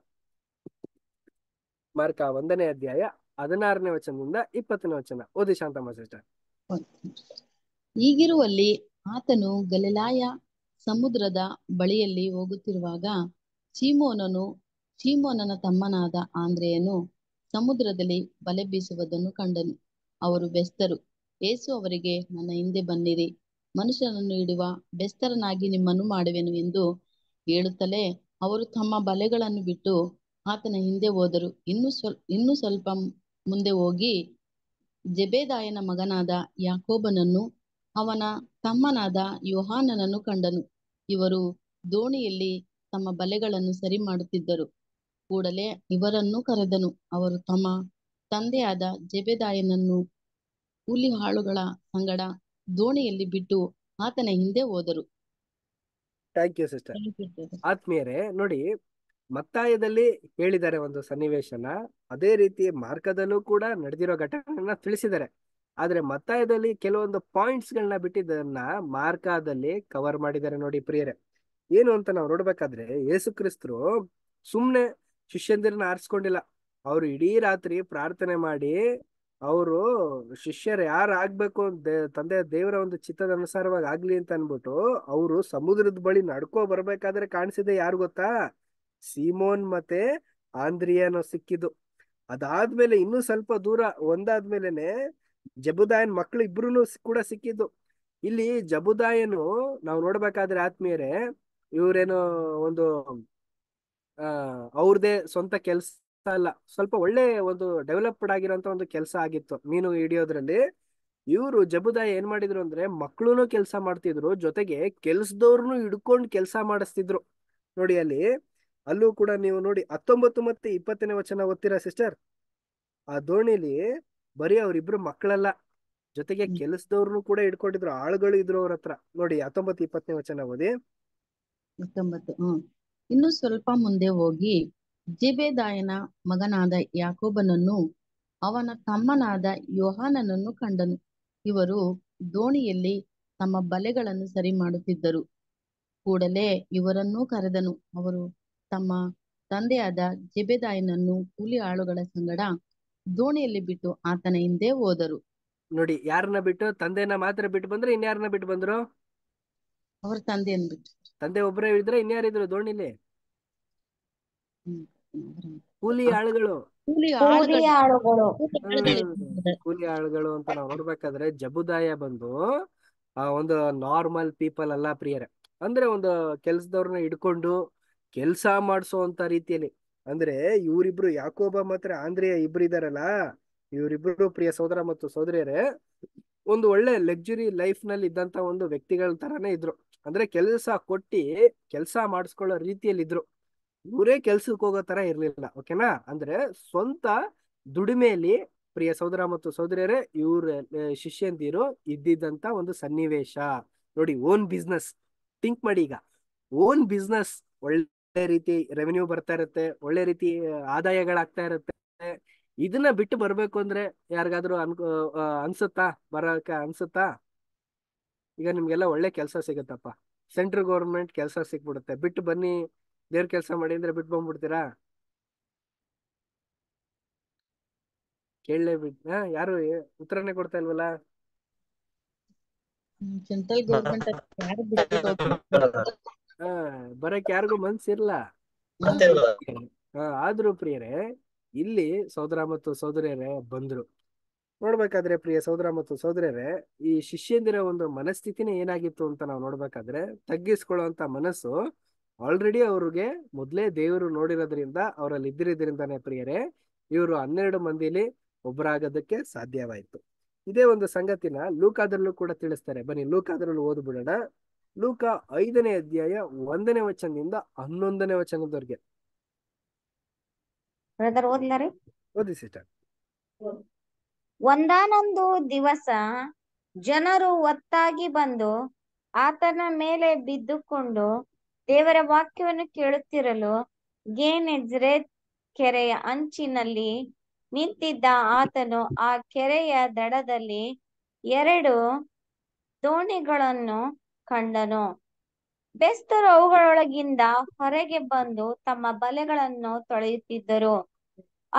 ಮಾರ್ಕ ಒಂದನೇ ಅಧ್ಯಾಯ ಹದಿನಾರನೇ ವಚನದಿಂದ ಇಪ್ಪತ್ತನೇ ವಚನ ಓದಿ ಶಾಂತಮ್ಮ ಶ್ರೇಷ್ಠ ಈಗಿರುವಲ್ಲಿ ಆತನು ಗಲಾಯ ಸಮುದ್ರದ ಬಳಿಯಲ್ಲಿ ಹೋಗುತ್ತಿರುವಾಗ ಚೀಮೋನನು ಚೀಮೋನನ ತಮ್ಮನಾದ ಆಂದ್ರೆಯನು ಸಮುದ್ರದಲ್ಲಿ ಬಲೆ ಬೀಸುವುದನ್ನು ಕಂಡನು ಅವರು ಬೆಸ್ತರು ಏಸು ಅವರಿಗೆ ನನ್ನ ಹಿಂದೆ ಬನ್ನಿರಿ ಮನುಷ್ಯನನ್ನು ಇಡುವ ಬೆಸ್ತರನಾಗಿ ನಿಮ್ಮನ್ನು ಮಾಡುವೆನು ಎಂದು ಹೇಳುತ್ತಲೇ ಅವರು ತಮ್ಮ ಬಲೆಗಳನ್ನು ಬಿಟ್ಟು ಆತನ ಹಿಂದೆ ಹೋದರು ಇನ್ನು ಸ್ವಲ್ಪ ಇನ್ನು ಸ್ವಲ್ಪ ಮುಂದೆ ಹೋಗಿ ಜಬೇದಾಯನ ಮಗನಾದ ಯಾಕೋಬನನ್ನು ಅವನ ತಮ್ಮನಾದ ಯೋಹಾನನನ್ನು ಕಂಡನು ಇವರು ದೋಣಿಯಲ್ಲಿ ತಮ್ಮ ಬಲೆಗಳನ್ನು ಸರಿ ಮಾಡುತ್ತಿದ್ದರು ಕೂಡಲೇ ಇವರನ್ನು ಕರೆದನು ಅವರು ತಮ್ಮ ತಂದೆಯಾದ ಜಬೇದಾಯನನ್ನು ಹುಲಿ ಆಳುಗಳ ಸಂಗಡ ದೋಣಿಯಲ್ಲಿ ಬಿಟ್ಟು ಆತನ ಹಿಂದೆ ಹೋದರು ಥ್ಯಾಂಕ್ ಯು ಸಿಸ್ಟರ್ ಆತ್ಮೀಯರೇ ನೋಡಿ ಮತ್ತಾಯದಲ್ಲಿ ಹೇಳಿದ್ದಾರೆ ಒಂದು ಸನ್ನಿವೇಶನ ಅದೇ ರೀತಿ ಮಾರ್ಕದಲ್ಲೂ ಕೂಡ ನಡೆದಿರೋ ಘಟನೆಯನ್ನ ತಿಳಿಸಿದ್ದಾರೆ ಆದ್ರೆ ಮತ್ತಾಯದಲ್ಲಿ ಕೆಲವೊಂದು ಪಾಯಿಂಟ್ಸ್ ಗಳನ್ನ ಬಿಟ್ಟಿದ್ದನ್ನ ಮಾರ್ಕದಲ್ಲಿ ಕವರ್ ಮಾಡಿದ್ದಾರೆ ನೋಡಿ ಪ್ರಿಯರೇ ಏನು ಅಂತ ನಾವು ನೋಡ್ಬೇಕಾದ್ರೆ ಯೇಸು ಕ್ರಿಸ್ತರು ಸುಮ್ನೆ ಶಿಷ್ಯಂದಿರನ್ನ ಆರಿಸ್ಕೊಂಡಿಲ್ಲ ಅವರು ಇಡೀ ರಾತ್ರಿ ಪ್ರಾರ್ಥನೆ ಮಾಡಿ ಅವರು ಶಿಷ್ಯರು ಯಾರು ಆಗ್ಬೇಕು ಅಂತ ತಂದೆ ದೇವರ ಒಂದು ಚಿತ್ತದ ಅನುಸಾರವಾಗಿ ಆಗ್ಲಿ ಅಂತ ಅನ್ಬಿಟ್ಟು ಅವರು ಸಮುದ್ರದ ಬಳಿ ನಡ್ಕೋ ಬರ್ಬೇಕಾದ್ರೆ ಕಾಣಿಸಿದೆ ಯಾರು ಗೊತ್ತಾ ಸೀಮೋನ್ ಮತ್ತೆ ಆಂದ್ರಿಯಾನೋ ಸಿಕ್ಕಿದ್ದು ಅದಾದ್ಮೇಲೆ ಇನ್ನೂ ಸ್ವಲ್ಪ ದೂರ ಒಂದಾದ್ಮೇಲೆನೆ ಜಬುದಾಯನ್ ಮಕ್ಳು ಇಬ್ರು ಕೂಡ ಸಿಕ್ಕಿದ್ದು ಇಲ್ಲಿ ಜಬುದಾಯನು ನಾವು ನೋಡ್ಬೇಕಾದ್ರೆ ಆತ್ಮೀಯರೇ ಇವ್ರೇನೋ ಒಂದು ಆ ಅವ್ರದೇ ಸ್ವಂತ ಕೆಲ್ಸ ಆಗ್ತಾ ಇಲ್ಲ ಸ್ವಲ್ಪ ಒಳ್ಳೆ ಒಂದು ಡೆವಲಪ್ಡ್ ಆಗಿರೋಂತ ಒಂದು ಕೆಲಸ ಆಗಿತ್ತು ಮೀನು ಹಿಡಿಯೋದ್ರಲ್ಲಿ ಇವರು ಜಬುದಾಯಿ ಏನ್ ಮಾಡಿದ್ರು ಅಂದ್ರೆ ಮಕ್ಕಳು ಕೆಲಸ ಮಾಡ್ತಿದ್ರು ಜೊತೆಗೆ ಕೆಲ್ಸದವ್ರನ್ನು ಹಿಡ್ಕೊಂಡು ಕೆಲಸ ಮಾಡಿಸ್ತಿದ್ರು ನೋಡಿ ಅಲ್ಲಿ ಅಲ್ಲೂ ಕೂಡ ನೀವು ನೋಡಿ ಹತ್ತೊಂಬತ್ತು ಮತ್ತೆ ಇಪ್ಪತ್ತನೇ ವಚನ ಓದ್ತೀರಾ ಸಿಸ್ಟರ್ ಆ ದೋಣಿಲಿ ಬರೀ ಅವ್ರಿಬ್ರು ಮಕ್ಕಳಲ್ಲ ಜೊತೆಗೆ ಕೆಲಸದವ್ರನ್ನು ಕೂಡ ಹಿಡ್ಕೊಂಡಿದ್ರು ಆಳುಗಳು ಇದ್ರು ಅವ್ರ ಹತ್ರ ನೋಡಿ ಹತ್ತೊಂಬತ್ತು ಇಪ್ಪತ್ತನೇ ವಚನ ಓದಿ ಹತ್ತೊಂಬತ್ತು ಹ್ಮ್ ಇನ್ನು ಸ್ವಲ್ಪ ಮುಂದೆ ಹೋಗಿ ಜೆಬೆದಾಯನ ಮಗನಾದ ಯಾಕೋಬನನ್ನು ಅವನ ತಮ್ಮನಾದ ಯೋಹಾನನನ್ನು ಕಂಡನು ಇವರು ದೋಣಿಯಲ್ಲಿ ತಮ್ಮ ಬಲೆಗಳನ್ನು ಸರಿ ಮಾಡುತ್ತಿದ್ದರು ಕೂಡಲೇ ಇವರನ್ನೂ ಕರೆದನು ಅವರು ತಮ್ಮ ತಂದೆಯಾದ ಜೆಬೆದಾಯನನ್ನು ಕೂಲಿ ಆಳುಗಳ ಸಂಗಡ ದೋಣಿಯಲ್ಲಿ ಬಿಟ್ಟು ಆತನ ಹಿಂದೆ ಹೋದರು ನೋಡಿ ಯಾರನ್ನ ಬಿಟ್ಟು ತಂದೆಯನ್ನ ಮಾತ್ರ ಬಿಟ್ಟು ಬಂದ್ರೆ ಇನ್ಯಾರನ್ನ ಬಿಟ್ಟು ಬಂದ್ರು ಅವ್ರ ತಂದೆಯನ್ನು ಬಿಟ್ಟು ತಂದೆ ಒಬ್ಬರೇ ಇದ್ರೆ ಇನ್ಯಾರಿದ್ರು ದೋಣಿಲಿ ಕೂಲಿ ಆಳುಗಳು ಕೂಲಿ ಆಳುಗಳು ಅಂತ ನಾವು ನೋಡ್ಬೇಕಾದ್ರೆ ಜಬುದಾಯ ಬಂದು ಆ ಒಂದು ನಾರ್ಮಲ್ ಪೀಪಲ್ ಅಲ್ಲ ಪ್ರಿಯರೇ ಅಂದ್ರೆ ಒಂದು ಕೆಲ್ಸದವ್ರನ್ನ ಹಿಡ್ಕೊಂಡು ಕೆಲ್ಸ ಮಾಡಿಸೋ ಅಂತ ರೀತಿಯಲ್ಲಿ ಅಂದ್ರೆ ಇವರಿಬ್ರು ಯಾಕೋಬ ಮಾತ್ರ ಆಂದ್ರಿಯ ಇಬ್ರು ಇದಾರಲ್ಲ ಇವರಿಬ್ರು ಪ್ರಿಯ ಸೋದರ ಮತ್ತು ಸೋದರಿಯರೇ ಒಂದು ಒಳ್ಳೆ ಲಕ್ಸುರಿ ಲೈಫ್ ನಲ್ಲಿ ಇದ್ದಂತ ಒಂದು ವ್ಯಕ್ತಿಗಳ ತರಾನೇ ಇದ್ರು ಅಂದ್ರೆ ಕೆಲಸ ಕೊಟ್ಟಿ ಕೆಲಸ ಮಾಡಿಸ್ಕೊಳ್ಳೋ ರೀತಿಯಲ್ಲಿ ಇದ್ರು ಇವರೇ ಕೆಲ್ಸಕ್ಕೆ ಹೋಗೋ ತರ ಇರ್ಲಿಲ್ಲ ಓಕೆನಾ ಅಂದ್ರೆ ಸ್ವಂತ ದುಡಿಮೆಯಲ್ಲಿ ಪ್ರಿಯ ಸೋದರ ಮತ್ತು ಸೋದರಿಯರೇ ಇವ್ರ ಶಿಷ್ಯಂದಿರು ಇದ್ದಿದ್ದಂತ ಒಂದು ಸನ್ನಿವೇಶ ನೋಡಿ ಓನ್ ಬಿಸ್ನೆಸ್ ಥಿಂಕ್ ಮಾಡಿ ಈಗ ಓನ್ ಬಿಸ್ನೆಸ್ ಒಳ್ಳೆ ರೀತಿ ರೆವೆನ್ಯೂ ಬರ್ತಾ ಇರುತ್ತೆ ಒಳ್ಳೆ ರೀತಿ ಆದಾಯಗಳಾಗ್ತಾ ಇರುತ್ತೆ ಇದನ್ನ ಬಿಟ್ಟು ಬರ್ಬೇಕು ಅಂದ್ರೆ ಯಾರಿಗಾದ್ರೂ ಅನ್ಕೋ ಅನ್ಸುತ್ತಾ ಬರೋಕೆ ಅನ್ಸುತ್ತಾ ಈಗ ನಿಮ್ಗೆಲ್ಲ ಒಳ್ಳೆ ಕೆಲಸ ಸಿಗುತ್ತಪ್ಪ ಸೆಂಟ್ರಲ್ ಗೌರ್ಮೆಂಟ್ ಕೆಲಸ ಸಿಕ್ಬಿಡುತ್ತೆ ಬಿಟ್ಟು ಬನ್ನಿ ದೇವ್ರ ಕೆಲಸ ಮಾಡಿ ಅಂದ್ರೆ ಬಿಟ್ಟು ಬಂದ್ಬಿಡ್ತೀರಾ ಕೇಳಲೇ ಬಿಟ್ ಯಾರು ಉತ್ತರನೇ ಕೊಡ್ತಾ ಇಲ್ವಲ್ಲ ಬರಕ್ ಯಾರಿಗೂ ಮನ್ಸಿರ್ಲ ಆದ್ರೂ ಪ್ರಿಯರೇ ಇಲ್ಲಿ ಸೋದರ ಮತ್ತು ಸೋದರಿಯರೇ ಬಂದ್ರು ನೋಡ್ಬೇಕಾದ್ರೆ ಪ್ರಿಯ ಸೋದರ ಮತ್ತು ಸೋದರಿಯರೇ ಈ ಶಿಷ್ಯಂದಿರ ಒಂದು ಮನಸ್ಥಿತಿನೇ ಏನಾಗಿತ್ತು ಅಂತ ನಾವು ನೋಡ್ಬೇಕಾದ್ರೆ ತಗ್ಗಿಸ್ಕೊಳ್ಳುವಂತ ಮನಸ್ಸು ಆಲ್ರೆಡಿ ಅವ್ರಿಗೆ ಮೊದಲೇ ದೇವರು ನೋಡಿರೋದ್ರಿಂದ ಅವರಲ್ಲಿ ಇದ್ದಿರೋದ್ರಿಂದಾನೆ ಪ್ರಿಯರೇ ಇವರು ಹನ್ನೆರಡು ಮಂದಿಲಿ ಒಬ್ಬರಾಗೋದಕ್ಕೆ ಸಾಧ್ಯವಾಯಿತು ಇದೇ ಒಂದು ಸಂಗತಿನ ಲೂಕಾದ್ರಲ್ಲೂ ಕೂಡ ತಿಳಿಸ್ತಾರೆ ಬನ್ನಿ ಲೂಕಾದ್ರಲ್ಲೂ ಓದ್ಬಿಡೋಣ ಲೂಕ ಐದನೇ ಅಧ್ಯಾಯ ಒಂದನೇ ವಚನದಿಂದ ಹನ್ನೊಂದನೇ ವಚನದವರೆಗೆ ಓದಿ ಒಂದಾನೊಂದು ದಿವಸ ಜನರು ಒತ್ತಾಗಿ ಬಂದು ಆತನ ಮೇಲೆ ಬಿದ್ದುಕೊಂಡು ದೇವರ ವಾಕ್ಯವನ್ನು ಕೇಳುತ್ತಿರಲು ಗೇನೆಜ್ರೆತ್ ಕೆರೆಯ ಅಂಚಿನಲ್ಲಿ ನಿಂತಿದ್ದ ಆತನು ಆ ಕೆರೆಯ ದಡದಲ್ಲಿ ಎರಡು ದೋಣಿಗಳನ್ನು ಕಂಡನು ಬೆಸ್ತರು ಅವುಗಳೊಳಗಿಂದ ಹೊರಗೆ ಬಂದು ತಮ್ಮ ಬಲೆಗಳನ್ನು ತೊಳೆಯುತ್ತಿದ್ದರು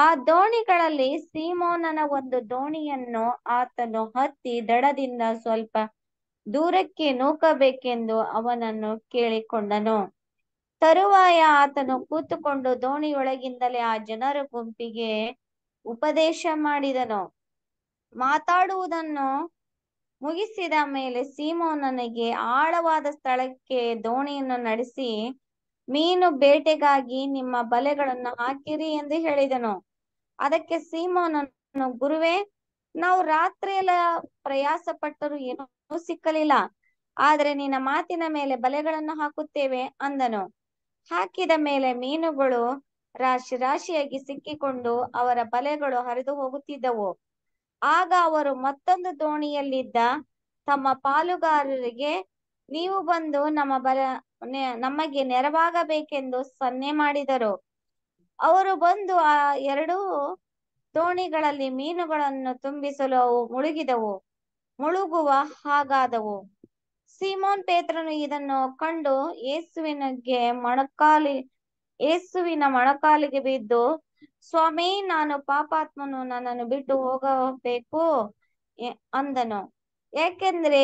ಆ ದೋಣಿಗಳಲ್ಲಿ ಸೀಮೋನನ ಒಂದು ದೋಣಿಯನ್ನು ಆತನು ಹತ್ತಿ ದಡದಿಂದ ಸ್ವಲ್ಪ ದೂರಕ್ಕೆ ನೂಕಬೇಕೆಂದು ಅವನನ್ನು ಕೇಳಿಕೊಂಡನು ತರುವಾಯ ಆತನು ಕೂತುಕೊಂಡು ದೋಣಿಯೊಳಗಿಂದಲೇ ಆ ಜನರ ಗುಂಪಿಗೆ ಉಪದೇಶ ಮಾಡಿದನು ಮಾತಾಡುವುದನ್ನು ಮುಗಿಸಿದ ಮೇಲೆ ಸೀಮೋನನಿಗೆ ಆಳವಾದ ಸ್ಥಳಕ್ಕೆ ದೋಣಿಯನ್ನು ನಡೆಸಿ ಮೀನು ಬೇಟೆಗಾಗಿ ನಿಮ್ಮ ಬಲೆಗಳನ್ನು ಹಾಕಿರಿ ಎಂದು ಹೇಳಿದನು ಅದಕ್ಕೆ ಸೀಮೋನನ್ನು ಗುರುವೆ ನಾವು ರಾತ್ರಿಯೆಲ್ಲ ಪ್ರಯಾಸ ಪಟ್ಟರು ಏನೋ ಸಿಕ್ಕಲಿಲ್ಲ ಆದರೆ ನಿನ್ನ ಮಾತಿನ ಮೇಲೆ ಬಲೆಗಳನ್ನು ಹಾಕುತ್ತೇವೆ ಅಂದನು ಹಾಕಿದ ಮೇಲೆ ಮೀನುಗಳು ರಾಶಿ ರಾಶಿಯಾಗಿ ಸಿಕ್ಕಿಕೊಂಡು ಅವರ ಬಲೆಗಳು ಹರಿದು ಹೋಗುತ್ತಿದ್ದವು ಆಗ ಅವರು ಮತ್ತೊಂದು ದೋಣಿಯಲ್ಲಿದ್ದ ತಮ್ಮ ಪಾಲುಗಾರರಿಗೆ ನೀವು ಬಂದು ನಮ್ಮ ಬಲ ನಮಗೆ ನೆರವಾಗಬೇಕೆಂದು ಸನ್ನೆ ಮಾಡಿದರು ಅವರು ಬಂದು ಆ ಎರಡೂ ದೋಣಿಗಳಲ್ಲಿ ಮೀನುಗಳನ್ನು ತುಂಬಿಸಲು ಅವು ಮುಳುಗಿದವು ಮುಳುಗುವ ಹಾಗಾದವು ಸೀಮೋನ್ ಪೇತ್ರನು ಇದನ್ನು ಕಂಡು ಯೇಸುವಿನಗೆ ಮೊಣಕಾಲಿ ಯೇಸುವಿನ ಮೊಣಕಾಲಿಗೆ ಬಿದ್ದು ಸ್ವಾಮಿ ನಾನು ಪಾಪಾತ್ಮನು ನನ್ನನ್ನು ಬಿಟ್ಟು ಹೋಗಬೇಕು ಅಂದನು ಯಾಕೆಂದ್ರೆ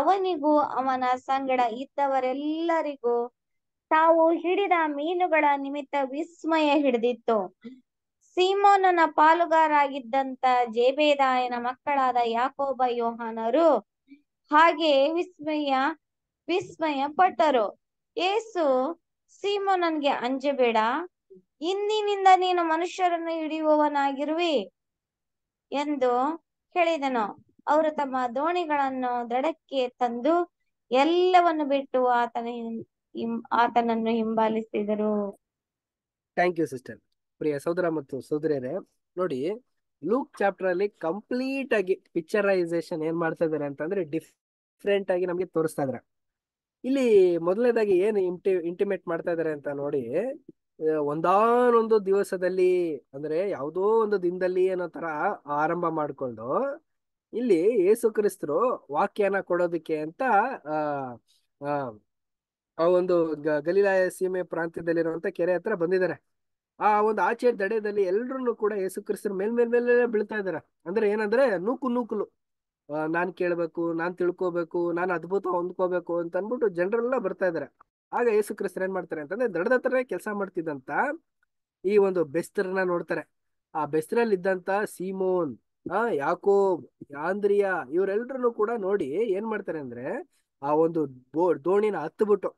ಅವನಿಗೂ ಅವನ ಸಂಗಡ ಇದ್ದವರೆಲ್ಲರಿಗೂ ತಾವು ಹಿಡಿದ ಮೀನುಗಳ ನಿಮಿತ್ತ ವಿಸ್ಮಯ ಹಿಡಿದಿತ್ತು ಸೀಮೋನನ ಪಾಲುಗಾರಾಗಿದ್ದಂತ ಜೇಬೇದಾಯನ ಮಕ್ಕಳಾದ ಯಾಕೋಬ ಯೋಹಾನರು ಹಾಗೆ ವಿಸ್ಮಯ ವಿಸ್ಮಯ ಪಟ್ಟರು ಏಸು ಸೀಮೋನನ್ಗೆ ಅಂಜಬೇಡ ಇಂದಿನಿಂದ ನೀನು ಮನುಷ್ಯರನ್ನು ಹಿಡಿಯುವವನಾಗಿರುವಿ ಎಂದು ಹೇಳಿದನು ಅವರು ತಮ್ಮ ದೋಣಿಗಳನ್ನು ದಡಕ್ಕೆ ತಂದು ಎಲ್ಲವನ್ನು ಬಿಟ್ಟು ಆತನ ಆತನನ್ನು ಹಿಂಬಾಲಿಸಿದರು ಥ್ಯಾಂಕ್ ಯು ಸಿಸ್ಟರ್ ಪ್ರಿಯ ಸಹೋದರ ಮತ್ತು ಸಹೋದರಿಯರೇ ನೋಡಿ ಲೂಕ್ ಚಾಪ್ಟರ್ ಅಲ್ಲಿ ಕಂಪ್ಲೀಟ್ ಆಗಿ ಪಿಕ್ಚರೈಸೇಷನ್ ಏನ್ ಮಾಡ್ತಾ ಇದಾರೆ ಅಂತಂದ್ರೆ ಡಿಫ್ರೆಂಟ್ ಆಗಿ ನಮಗೆ ತೋರಿಸ್ತಾ ಇದಾರೆ ಇಲ್ಲಿ ಮೊದಲನೇದಾಗಿ ಏನು ಇಂಟಿ ಇಂಟಿಮೇಟ್ ಮಾಡ್ತಾ ಇದಾರೆ ಅಂತ ನೋಡಿ ಒಂದಾನೊಂದು ದಿವಸದಲ್ಲಿ ಅಂದ್ರೆ ಯಾವುದೋ ಒಂದು ದಿನದಲ್ಲಿ ಏನೋ ತರ ಆರಂಭ ಮಾಡಿಕೊಂಡು ಇಲ್ಲಿ ಯೇಸು ಕ್ರಿಸ್ತರು ವಾಕ್ಯನ ಕೊಡೋದಕ್ಕೆ ಅಂತ ಆ ಒಂದು ಗಲೀಲಾಯ ಸೀಮೆ ಪ್ರಾಂತ್ಯದಲ್ಲಿರುವಂತ ಕೆರೆ ಹತ್ರ ಬಂದಿದ್ದಾರೆ ಆ ಒಂದು ಆಚೆ ದಡದಲ್ಲಿ ಎಲ್ರು ಕೂಡ ಯೇಸು ಕ್ರಿಸ್ತರ ಮೇಲ್ ಮೇಲ್ ಮೇಲೆ ಬೀಳ್ತಾ ಇದಾರೆ ಅಂದ್ರೆ ಏನಂದ್ರೆ ನೂಕು ನೂಕುಲು ನಾನ್ ಕೇಳ್ಬೇಕು ನಾನ್ ತಿಳ್ಕೋಬೇಕು ನಾನ್ ಅದ್ಭುತ ಹೊಂದ್ಕೋಬೇಕು ಅಂತ ಅನ್ಬಿಟ್ಟು ಜನರೆಲ್ಲ ಬರ್ತಾ ಇದಾರೆ ಆಗ ಯೇಸು ಕ್ರಿಸ್ತರ್ ಏನ್ ಮಾಡ್ತಾರೆ ಅಂತಂದ್ರೆ ದಡದ ಹತ್ರನೇ ಕೆಲಸ ಮಾಡ್ತಿದ್ದಂತ ಈ ಒಂದು ಬೆಸ್ತರನ್ನ ನೋಡ್ತಾರೆ ಆ ಬೆಸ್ತರಲ್ಲಿ ಇದ್ದಂತ ಸೀಮೋನ್ ಆ ಯಾಕೋ ಆಂದ್ರಿಯಾ ಇವರೆಲ್ಲರನ್ನು ಕೂಡ ನೋಡಿ ಏನ್ ಮಾಡ್ತಾರೆ ಅಂದ್ರೆ ಆ ಒಂದು ದೋಣಿನ ಹತ್ತು ಬಿಟ್ಟು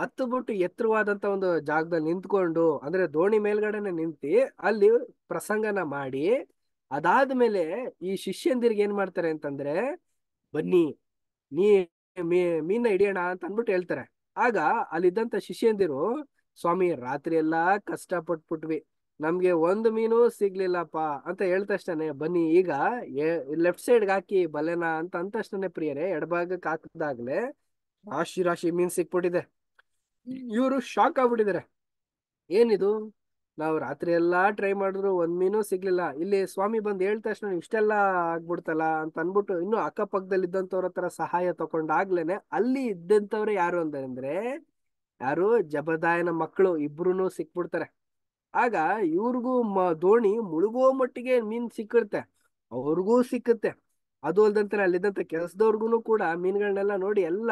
ಹತ್ತು ಬಿಟ್ಟು ಎತ್ತರವಾದಂತ ಒಂದು ಜಾಗದಲ್ಲಿ ನಿಂತ್ಕೊಂಡು ಅಂದ್ರೆ ದೋಣಿ ಮೇಲ್ಗಡೆನೆ ನಿಂತಿ ಅಲ್ಲಿ ಪ್ರಸಂಗನ ಮಾಡಿ ಅದಾದ್ಮೇಲೆ ಈ ಶಿಷ್ಯಂದಿರ್ಗೆ ಏನ್ ಮಾಡ್ತಾರೆ ಅಂತಂದ್ರೆ ಬನ್ನಿ ನೀ ಮೀನ ಹಿಡಿಯೋಣ ಅಂತ ಅಂದ್ಬಿಟ್ಟು ಹೇಳ್ತಾರೆ ಆಗ ಅಲ್ಲಿದ್ದಂತ ಶಿಷ್ಯಂದಿರು ಸ್ವಾಮಿ ರಾತ್ರಿ ಎಲ್ಲಾ ಕಷ್ಟ ಪಟ್ಬಿಟ್ವಿ ನಮ್ಗೆ ಒಂದು ಮೀನು ಸಿಗ್ಲಿಲ್ಲಪ್ಪ ಅಂತ ಹೇಳ್ತಷ್ಟೇ ಬನ್ನಿ ಈಗ ಲೆಫ್ಟ್ ಸೈಡ್ಗೆ ಹಾಕಿ ಬಲೆನಾ ಅಂತ ಅಂತಷ್ಟೇ ಪ್ರಿಯರೇ ಎಡಭಾಗಕ್ಕೆ ಹಾಕಿದಾಗ್ಲೆ ರಾಶಿ ರಾಶಿ ಮೀನ್ ಸಿಕ್ಬಿಟ್ಟಿದೆ ಇವರು ಶಾಕ್ ಆಗ್ಬಿಟ್ಟಿದ್ದಾರೆ ಏನಿದು ನಾವು ರಾತ್ರಿ ಎಲ್ಲಾ ಟ್ರೈ ಮಾಡಿದ್ರು ಒಂದ್ ಮೀನು ಸಿಗ್ಲಿಲ್ಲ ಇಲ್ಲಿ ಸ್ವಾಮಿ ಬಂದು ಹೇಳಿದ ತಕ್ಷಣ ಇಷ್ಟೆಲ್ಲ ಆಗ್ಬಿಡ್ತಲ್ಲ ಅಂತ ಅನ್ಬಿಟ್ಟು ಇನ್ನು ಅಕ್ಕಪಕ್ಕದಲ್ಲಿ ಇದ್ದಂತವ್ರ ಹತ್ರ ಸಹಾಯ ತಗೊಂಡಾಗ್ಲೇನೆ ಅಲ್ಲಿ ಇದ್ದಂಥವ್ರು ಯಾರು ಅಂತಂದ್ರೆ ಯಾರು ಜಬದಾಯನ ಮಕ್ಕಳು ಇಬ್ರು ಸಿಕ್ಬಿಡ್ತಾರೆ ಆಗ ಇವ್ರಿಗೂ ದೋಣಿ ಮುಳುಗೋ ಮಟ್ಟಿಗೆ ಮೀನ್ ಸಿಕ್ಕಿರುತ್ತೆ ಅವ್ರಿಗೂ ಸಿಕ್ಕುತ್ತೆ ಅದು ಅಲ್ದಂತೆ ಅಲ್ಲಿದ್ದಂತ ಕೆಲಸದವ್ರಿಗೂ ಕೂಡ ಮೀನ್ಗಳನ್ನೆಲ್ಲ ನೋಡಿ ಎಲ್ಲ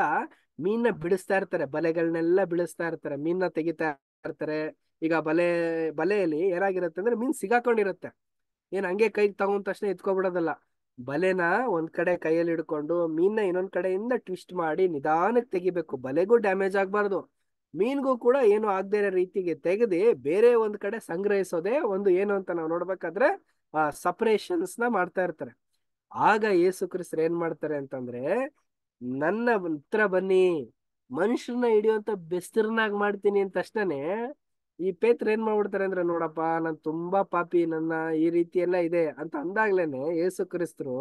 ಮೀನ್ನ ಬಿಡಿಸ್ತಾ ಇರ್ತಾರೆ ಬಲೆಗಳನ್ನೆಲ್ಲ ಬಿಡಿಸ್ತಾ ಇರ್ತಾರೆ ಮೀನ್ನ ತೆಗಿತಾ ಇರ್ತಾರೆ ಈಗ ಬಲೆ ಬಲೆಯಲ್ಲಿ ಏನಾಗಿರುತ್ತೆ ಅಂದ್ರೆ ಮೀನ್ ಸಿಗಾಕೊಂಡಿರುತ್ತೆ ಏನ್ ಹಂಗೆ ಕೈಗೆ ತಗೊಂಡ ತಕ್ಷಣ ಎತ್ಕೊಬಿಡೋದಲ್ಲ ಬಲೆನ ಒಂದ್ ಕಡೆ ಕೈಯಲ್ಲಿ ಹಿಡ್ಕೊಂಡು ಮೀನ್ನ ಇನ್ನೊಂದ್ ಕಡೆಯಿಂದ ಟ್ವಿಸ್ಟ್ ಮಾಡಿ ನಿಧಾನಕ್ಕೆ ತೆಗಿಬೇಕು ಬಲೆಗೂ ಡ್ಯಾಮೇಜ್ ಆಗ್ಬಾರ್ದು ಮೀನ್ಗೂ ಕೂಡ ಏನು ಆಗದೆ ಇರೋ ರೀತಿಗೆ ತೆಗೆದು ಬೇರೆ ಒಂದ್ ಕಡೆ ಸಂಗ್ರಹಿಸೋದೇ ಒಂದು ಏನು ಅಂತ ನಾವು ನೋಡ್ಬೇಕಾದ್ರೆ ಸಪರೇಷನ್ಸ್ ನ ಮಾಡ್ತಾ ಇರ್ತಾರೆ ಆಗ ಯೇಸು ಕ್ರಿಸ್ತರು ಏನ್ ಮಾಡ್ತಾರೆ ಅಂತಂದ್ರೆ ನನ್ನ ಹತ್ರ ಬನ್ನಿ ಮನುಷ್ಯರನ್ನ ಹಿಡಿಯುವಂತ ಬೆಸ್ತರ್ನಾಗ್ ಮಾಡ್ತೀನಿ ಅಂತ ಅಷ್ಟೇನೆ ಈ ಪೇತ್ರ ಏನ್ ಮಾಡ್ಬಿಡ್ತಾರೆ ಅಂದ್ರೆ ನೋಡಪ್ಪ ನನ್ ತುಂಬಾ ಪಾಪಿ ನನ್ನ ಈ ರೀತಿ ಎಲ್ಲ ಇದೆ ಅಂತ ಅಂದಾಗ್ಲೇನೆ ಯೇಸು ಕ್ರಿಸ್ತರು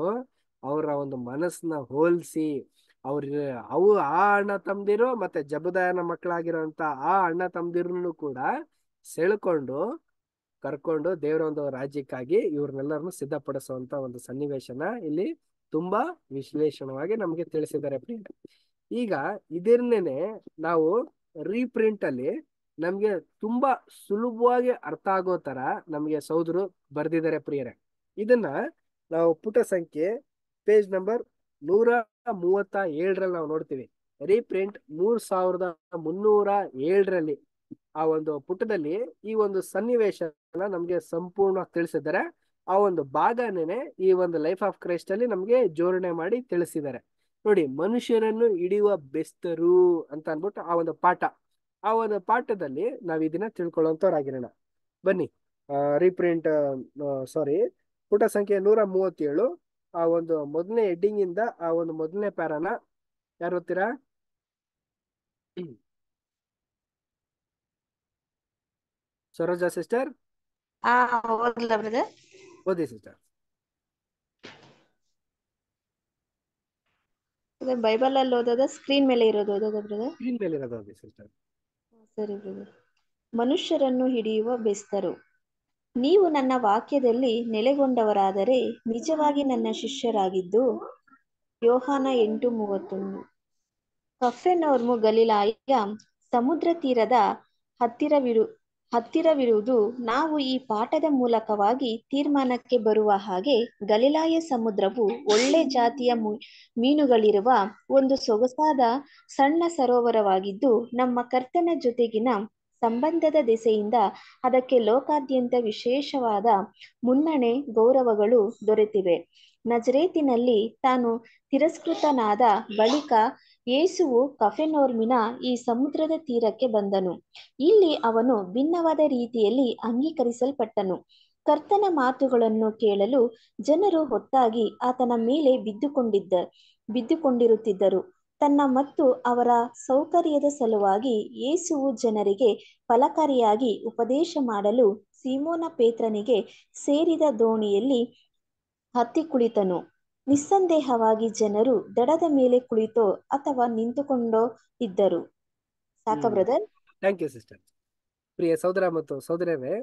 ಅವರ ಒಂದು ಮನಸ್ಸನ್ನ ಹೋಲಿಸಿ ಅವ್ರ ಅವು ಆ ಅಣ್ಣ ತಮ್ದಿರು ಮತ್ತೆ ಜಬದಾಯನ ಮಕ್ಕಳಾಗಿರೋಂತ ಆ ಅಣ್ಣ ತಮ್ದಿರ್ನು ಕೂಡ ಸೆಳ್ಕೊಂಡು ಕರ್ಕೊಂಡು ದೇವರ ಒಂದು ರಾಜ್ಯಕ್ಕಾಗಿ ಇವ್ರನ್ನೆಲ್ಲರನ್ನು ಸಿದ್ಧಪಡಿಸುವಂತ ಒಂದು ಸನ್ನಿವೇಶನ ಇಲ್ಲಿ ತುಂಬಾ ವಿಶ್ಲೇಷಣವಾಗಿ ನಮ್ಗೆ ತಿಳಿಸಿದ್ದಾರೆ ಪ್ರಿಯ ಈಗ ಇದನ್ನೇನೆ ನಾವು ರೀಪ್ರಿಂಟ್ ಅಲ್ಲಿ ನಮ್ಗೆ ತುಂಬಾ ಸುಲಭವಾಗಿ ಅರ್ಥ ಆಗೋ ತರ ನಮ್ಗೆ ಸೌದರು ಬರ್ದಿದ್ದಾರೆ ಪ್ರಿಯರೇ ಇದನ್ನ ನಾವು ಪುಟ ಸಂಖ್ಯೆ ಪೇಜ್ ನಂಬರ್ ನೂರ ಮೂವತ್ತ ಏಳರಲ್ಲಿ ನಾವು ನೋಡ್ತೀವಿ ರೀಪ್ರಿಂಟ್ ಮೂರ್ ಸಾವಿರದ ಮುನ್ನೂರ ಏಳರಲ್ಲಿ ಆ ಒಂದು ಪುಟದಲ್ಲಿ ಈ ಒಂದು ಸನ್ನಿವೇಶನ ನಮ್ಗೆ ಸಂಪೂರ್ಣ ತಿಳಿಸಿದ್ದಾರೆ ಆ ಒಂದು ಭಾಗನೇ ಈ ಒಂದು ಲೈಫ್ ಆಫ್ ಕ್ರೈಸ್ಟ್ ಅಲ್ಲಿ ನಮ್ಗೆ ಜೋಡಣೆ ಮಾಡಿ ತಿಳಿಸಿದ್ದಾರೆ ನೋಡಿ ಮನುಷ್ಯರನ್ನು ಹಿಡಿಯುವ ಬೆಸ್ತರು ಅಂತ ಅನ್ಬಿಟ್ಟು ಆ ಒಂದು ಪಾಠ ಆ ಒಂದು ಪಾಠದಲ್ಲಿ ನಾವ್ ಇದನ್ನ ತಿಳ್ಕೊಳ್ಳೋಂಥವ್ರಾಗಿರೋಣ ಬನ್ನಿ ರೀಪ್ರಿಂಟ್ ಸಾರಿ ಪುಟ ಸಂಖ್ಯೆ ನೂರ ಮೂವತ್ತೇಳು ಆ ಒಂದು ಮೊದಲನೇ ಹೆಡ್ಡಿಂಗ್ ಇಂದ ಆ ಒಂದು ಮೊದಲನೇ ಪ್ಯಾರನ ಯಾರು ಓದ್ತೀರಾ ಸರೋಜಾ ah, ಸಿಸ್ಟರ್ ಓದಿ ಸಿಸ್ಟರ್ ಬೈಬಲ್ ಅಲ್ಲಿ ಓದೋದ ಸ್ಕ್ರೀನ್ ಮೇಲೆ ಇರೋದು ಓದೋದ ಬ್ರದರ್ ಸ್ಕ್ರೀನ್ ಮೇಲೆ ಇರೋದು ಓದಿ ಸಿಸ್ಟರ್ ಸರಿ ಬ್ರದರ್ ಮನುಷ್ಯರನ್ನು ಹಿಡಿಯುವ ಬೆಸ್ತರು ನೀವು ನನ್ನ ವಾಕ್ಯದಲ್ಲಿ ನೆಲೆಗೊಂಡವರಾದರೆ ನಿಜವಾಗಿ ನನ್ನ ಶಿಷ್ಯರಾಗಿದ್ದು ಯೋಹಾನ ಎಂಟು ಮೂವತ್ತೊಂದು ಕಫೆನೋರ್ಮು ಗಲೀಲಾಯ ಸಮುದ್ರ ತೀರದ ಹತ್ತಿರವಿರು ಹತ್ತಿರವಿರುವುದು ನಾವು ಈ ಪಾಠದ ಮೂಲಕವಾಗಿ ತೀರ್ಮಾನಕ್ಕೆ ಬರುವ ಹಾಗೆ ಗಲಿಲಾಯ ಸಮುದ್ರವು ಒಳ್ಳೆ ಜಾತಿಯ ಮೀನುಗಳಿರುವ ಒಂದು ಸೊಗಸಾದ ಸಣ್ಣ ಸರೋವರವಾಗಿದ್ದು ನಮ್ಮ ಕರ್ತನ ಜೊತೆಗಿನ ಸಂಬಂಧದ ದೆಸೆಯಿಂದ ಅದಕ್ಕೆ ಲೋಕಾದ್ಯಂತ ವಿಶೇಷವಾದ ಮುನ್ನಣೆ ಗೌರವಗಳು ದೊರೆತಿವೆ ನಜರೇತಿನಲ್ಲಿ ತಾನು ತಿರಸ್ಕೃತನಾದ ಬಳಿಕ ಯೇಸುವು ಕಫೆನೋರ್ಮಿನ ಈ ಸಮುದ್ರದ ತೀರಕ್ಕೆ ಬಂದನು ಇಲ್ಲಿ ಅವನು ಭಿನ್ನವಾದ ರೀತಿಯಲ್ಲಿ ಅಂಗೀಕರಿಸಲ್ಪಟ್ಟನು ಕರ್ತನ ಮಾತುಗಳನ್ನು ಕೇಳಲು ಜನರು ಹೊತ್ತಾಗಿ ಆತನ ಮೇಲೆ ಬಿದ್ದುಕೊಂಡಿದ್ದ ಬಿದ್ದುಕೊಂಡಿರುತ್ತಿದ್ದರು ತನ್ನ ಮತ್ತು ಅವರ ಸೌಕರ್ಯದ ಸಲುವಾಗಿ ಯೇಸುವು ಜನರಿಗೆ ಫಲಕಾರಿಯಾಗಿ ಉಪದೇಶ ಮಾಡಲು ಸೀಮೋನ ಪೇತ್ರನಿಗೆ ಸೇರಿದ ದೋಣಿಯಲ್ಲಿ ಹತ್ತಿ ಕುಳಿತನು ನಿಸ್ಸಂದೇಹವಾಗಿ ಜನರು ದಡದ ಮೇಲೆ ಕುಳಿತೋ ಅಥವಾ ನಿಂತುಕೊಂಡೋ ಇದ್ದರು ಸಾಕ ಬ್ರದರ್ ಥ್ಯಾಂಕ್ ಯು ಸಿಸ್ಟರ್ ಪ್ರಿಯ ಸಹೋದರ ಮತ್ತು ಸಹೋದರವೇ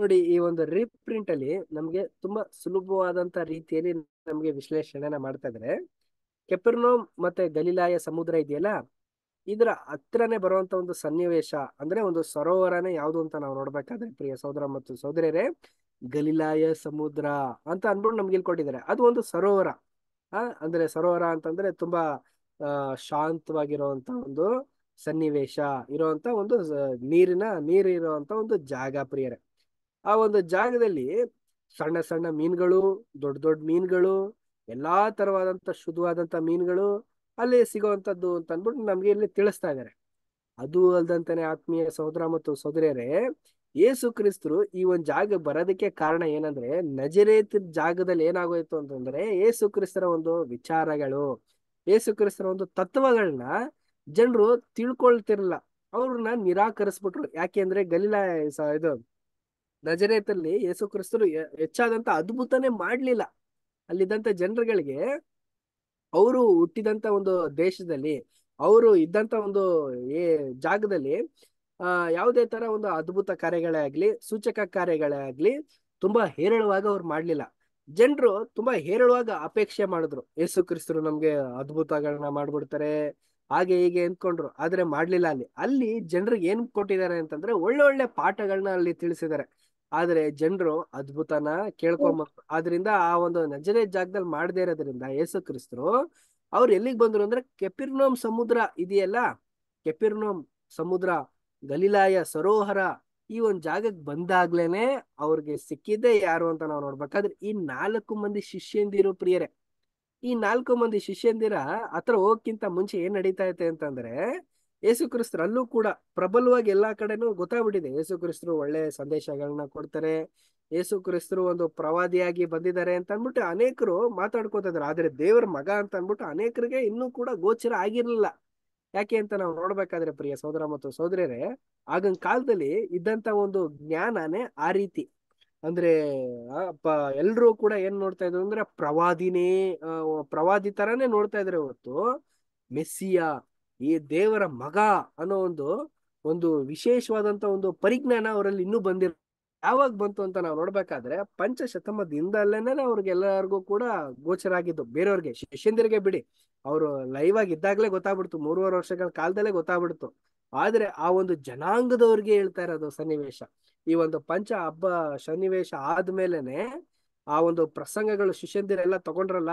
ನೋಡಿ ಈ ಒಂದು ರೀಪ್ರಿಂಟ್ ಅಲ್ಲಿ ನಮಗೆ ತುಂಬಾ ಸುಲಭವಾದಂತ ರೀತಿಯಲ್ಲಿ ನಮಗೆ ವಿಶ್ಲೇಷಣೆನ ಮಾಡ್ತಾ ಇದ್ರೆ ಕೆಪರ್ನೋಮ್ ಮತ್ತೆ ಗಲೀಲಾಯ ಸಮುದ್ರ ಇದೆಯಲ್ಲ ಇದರ ಹತ್ರನೇ ಬರುವಂತ ಒಂದು ಸನ್ನಿವೇಶ ಅಂದ್ರೆ ಒಂದು ಸರೋವರನೇ ಯಾವುದು ಅಂತ ನಾವು ನೋಡ್ಬೇಕಾದ್ರೆ ಪ್ರಿಯ ಸಹೋದರ ಮತ್ತು ಸಹೋದರಿಯರೇ ಗಲಿಲಾಯ ಸಮುದ್ರ ಅಂತ ಅನ್ಬಿಟ್ಟು ನಮ್ಗೆ ಇಲ್ಲಿ ಕೊಟ್ಟಿದ್ದಾರೆ ಅದು ಒಂದು ಸರೋವರ ಆ ಅಂದ್ರೆ ಸರೋವರ ಅಂತಂದ್ರೆ ತುಂಬಾ ಶಾಂತವಾಗಿರುವಂತ ಒಂದು ಸನ್ನಿವೇಶ ಇರುವಂತ ಒಂದು ನೀರಿನ ನೀರು ಇರುವಂತ ಒಂದು ಜಾಗ ಪ್ರಿಯರೇ ಆ ಒಂದು ಜಾಗದಲ್ಲಿ ಸಣ್ಣ ಸಣ್ಣ ಮೀನುಗಳು ದೊಡ್ಡ ದೊಡ್ಡ ಮೀನುಗಳು ಎಲ್ಲಾ ತರವಾದಂತ ಶುದ್ಧವಾದಂತ ಮೀನುಗಳು ಅಲ್ಲಿ ಸಿಗುವಂತದ್ದು ಅಂತ ಅಂದ್ಬಿಟ್ಟು ನಮ್ಗೆ ಇಲ್ಲಿ ತಿಳಿಸ್ತಾ ಇದ್ದಾರೆ ಅದು ಅಲ್ದಂತಾನೆ ಆತ್ಮೀಯ ಸಹೋದರ ಮತ್ತು ಸಹೋದರಿಯರೇ ಯೇಸು ಕ್ರಿಸ್ತರು ಈ ಒಂದ್ ಜಾಗ ಬರೋದಕ್ಕೆ ಕಾರಣ ಏನಂದ್ರೆ ನಜರೇತ್ ಜಾಗದಲ್ಲಿ ಏನಾಗೋಯ್ತು ಅಂತಂದ್ರೆ ಯೇಸು ಕ್ರಿಸ್ತರ ಒಂದು ವಿಚಾರಗಳು ಯೇಸು ಕ್ರಿಸ್ತರ ಒಂದು ತತ್ವಗಳನ್ನ ಜನರು ತಿಳ್ಕೊಳ್ತಿರ್ಲಿಲ್ಲ ಅವ್ರನ್ನ ನಿರಾಕರಿಸ್ಬಿಟ್ರು ಯಾಕೆ ಅಂದ್ರೆ ಗಲೀಲ ಇದು ನಜರೇತ್ ಅಲ್ಲಿ ಯೇಸು ಕ್ರಿಸ್ತರು ಹೆಚ್ಚಾದಂತ ಅದ್ಭುತನೇ ಮಾಡ್ಲಿಲ್ಲ ಅಲ್ಲಿದ್ದಂತ ಜನರುಗಳಿಗೆ ಅವರು ಹುಟ್ಟಿದಂತ ಒಂದು ದೇಶದಲ್ಲಿ ಅವರು ಇದ್ದಂತ ಒಂದು ಏ ಜಾಗದಲ್ಲಿ ಯಾವುದೇ ತರ ಒಂದು ಅದ್ಭುತ ಕಾರ್ಯಗಳೇ ಆಗ್ಲಿ ಸೂಚಕ ಕಾರ್ಯಗಳೇ ಆಗ್ಲಿ ತುಂಬಾ ಹೇರಳವಾಗಿ ಅವ್ರು ಮಾಡ್ಲಿಲ್ಲ ಜನರು ತುಂಬಾ ಹೇರಳವಾಗಿ ಅಪೇಕ್ಷೆ ಮಾಡಿದ್ರು ಯೇಸು ಕ್ರಿಸ್ತರು ನಮ್ಗೆ ಅದ್ಭುತಗಳನ್ನ ಮಾಡ್ಬಿಡ್ತಾರೆ ಹಾಗೆ ಹೀಗೆ ಎಂದ್ಕೊಂಡ್ರು ಆದ್ರೆ ಮಾಡ್ಲಿಲ್ಲ ಅಲ್ಲಿ ಅಲ್ಲಿ ಜನರಿಗೆ ಏನ್ ಕೊಟ್ಟಿದ್ದಾರೆ ಅಂತಂದ್ರೆ ಒಳ್ಳೆ ಒಳ್ಳೆ ಪಾಠಗಳನ್ನ ಅಲ್ಲಿ ತಿಳಿಸಿದ್ದಾರೆ ಆದ್ರೆ ಜನರು ಅದ್ಭುತನ ಕೇಳ್ಕೊಂಬ ಆದ್ರಿಂದ ಆ ಒಂದು ನಜನೆ ಜಾಗದಲ್ಲಿ ಮಾಡದೇ ಇರೋದ್ರಿಂದ ಯೇಸು ಕ್ರಿಸ್ತರು ಅವ್ರು ಎಲ್ಲಿಗೆ ಬಂದ್ರು ಅಂದ್ರೆ ಕೆಪಿರ್ನೋಮ್ ಸಮುದ್ರ ಇದೆಯಲ್ಲ ಕೆಪಿರ್ನೋಮ್ ಸಮುದ್ರ ಗಲೀಲಾಯ ಸರೋವರ ಈ ಒಂದ್ ಜಾಗಕ್ಕೆ ಬಂದಾಗ್ಲೇನೆ ಅವ್ರಿಗೆ ಸಿಕ್ಕಿದ್ದೆ ಯಾರು ಅಂತ ನಾವು ನೋಡ್ಬೇಕಾದ್ರೆ ಈ ನಾಲ್ಕು ಮಂದಿ ಶಿಷ್ಯಂದಿರು ಪ್ರಿಯರೇ ಈ ನಾಲ್ಕು ಮಂದಿ ಶಿಷ್ಯಂದಿರ ಹತ್ರ ಹೋಗ್ಕಿಂತ ಮುಂಚೆ ಏನ್ ನಡೀತಾ ಐತೆ ಅಂತಂದ್ರೆ ಯೇಸು ಕ್ರಿಸ್ತರಲ್ಲೂ ಕೂಡ ಪ್ರಬಲವಾಗಿ ಎಲ್ಲಾ ಕಡೆನೂ ಗೊತ್ತಾಗ್ಬಿಟ್ಟಿದೆ ಯೇಸು ಕ್ರಿಸ್ತರು ಒಳ್ಳೆ ಸಂದೇಶಗಳನ್ನ ಕೊಡ್ತಾರೆ ಯೇಸು ಕ್ರಿಸ್ತರು ಒಂದು ಪ್ರವಾದಿಯಾಗಿ ಬಂದಿದ್ದಾರೆ ಅಂತ ಅಂದ್ಬಿಟ್ಟು ಅನೇಕರು ಮಾತಾಡ್ಕೋತಿದ್ರು ಆದ್ರೆ ದೇವರ ಮಗ ಅಂತ ಅಂದ್ಬಿಟ್ಟು ಅನೇಕರಿಗೆ ಇನ್ನೂ ಕೂಡ ಗೋಚರ ಆಗಿರ್ಲಿಲ್ಲ ಯಾಕೆ ಅಂತ ನಾವು ನೋಡ್ಬೇಕಾದ್ರೆ ಪ್ರಿಯ ಸಹೋದರ ಮತ್ತು ಸಹೋದರರೇ ಆಗಿನ ಕಾಲದಲ್ಲಿ ಇದ್ದಂತ ಒಂದು ಜ್ಞಾನನೇ ಆ ರೀತಿ ಅಂದ್ರೆ ಅಪ್ಪ ಎಲ್ರೂ ಕೂಡ ಏನ್ ನೋಡ್ತಾ ಇದ್ರು ಅಂದ್ರೆ ಪ್ರವಾದಿನೇ ಪ್ರವಾದಿ ತರಾನೇ ನೋಡ್ತಾ ಇದ್ರೆ ಇವತ್ತು ಮೆಸ್ಸಿಯ ಈ ದೇವರ ಮಗ ಅನ್ನೋ ಒಂದು ಒಂದು ವಿಶೇಷವಾದಂತ ಒಂದು ಪರಿಜ್ಞಾನ ಅವರಲ್ಲಿ ಇನ್ನೂ ಬಂದಿರ ಯಾವಾಗ ಬಂತು ಅಂತ ನಾವು ನೋಡ್ಬೇಕಾದ್ರೆ ಪಂಚ ಅವ್ರಿಗೆಲ್ಲರಿಗೂ ಕೂಡ ಗೋಚರ ಆಗಿದ್ದು ಬೇರೆಯವ್ರಿಗೆ ಶಿಷ್ಯಂದಿರಿಗೆ ಬಿಡಿ ಅವರು ಲೈವ್ ಆಗಿ ಇದ್ದಾಗ್ಲೇ ಗೊತ್ತಾಗ್ಬಿಡ್ತು ಮೂರುವರೆ ವರ್ಷಗಳ ಕಾಲದಲ್ಲೇ ಗೊತ್ತಾಗ್ಬಿಡ್ತು ಆದ್ರೆ ಆ ಒಂದು ಜನಾಂಗದವ್ರಿಗೆ ಹೇಳ್ತಾ ಇರೋದು ಸನ್ನಿವೇಶ ಈ ಒಂದು ಪಂಚ ಹಬ್ಬ ಸನ್ನಿವೇಶ ಆದ್ಮೇಲೆನೆ ಆ ಒಂದು ಪ್ರಸಂಗಗಳು ಶಿಷ್ಯಂದಿರೆಲ್ಲ ತಗೊಂಡ್ರಲ್ಲ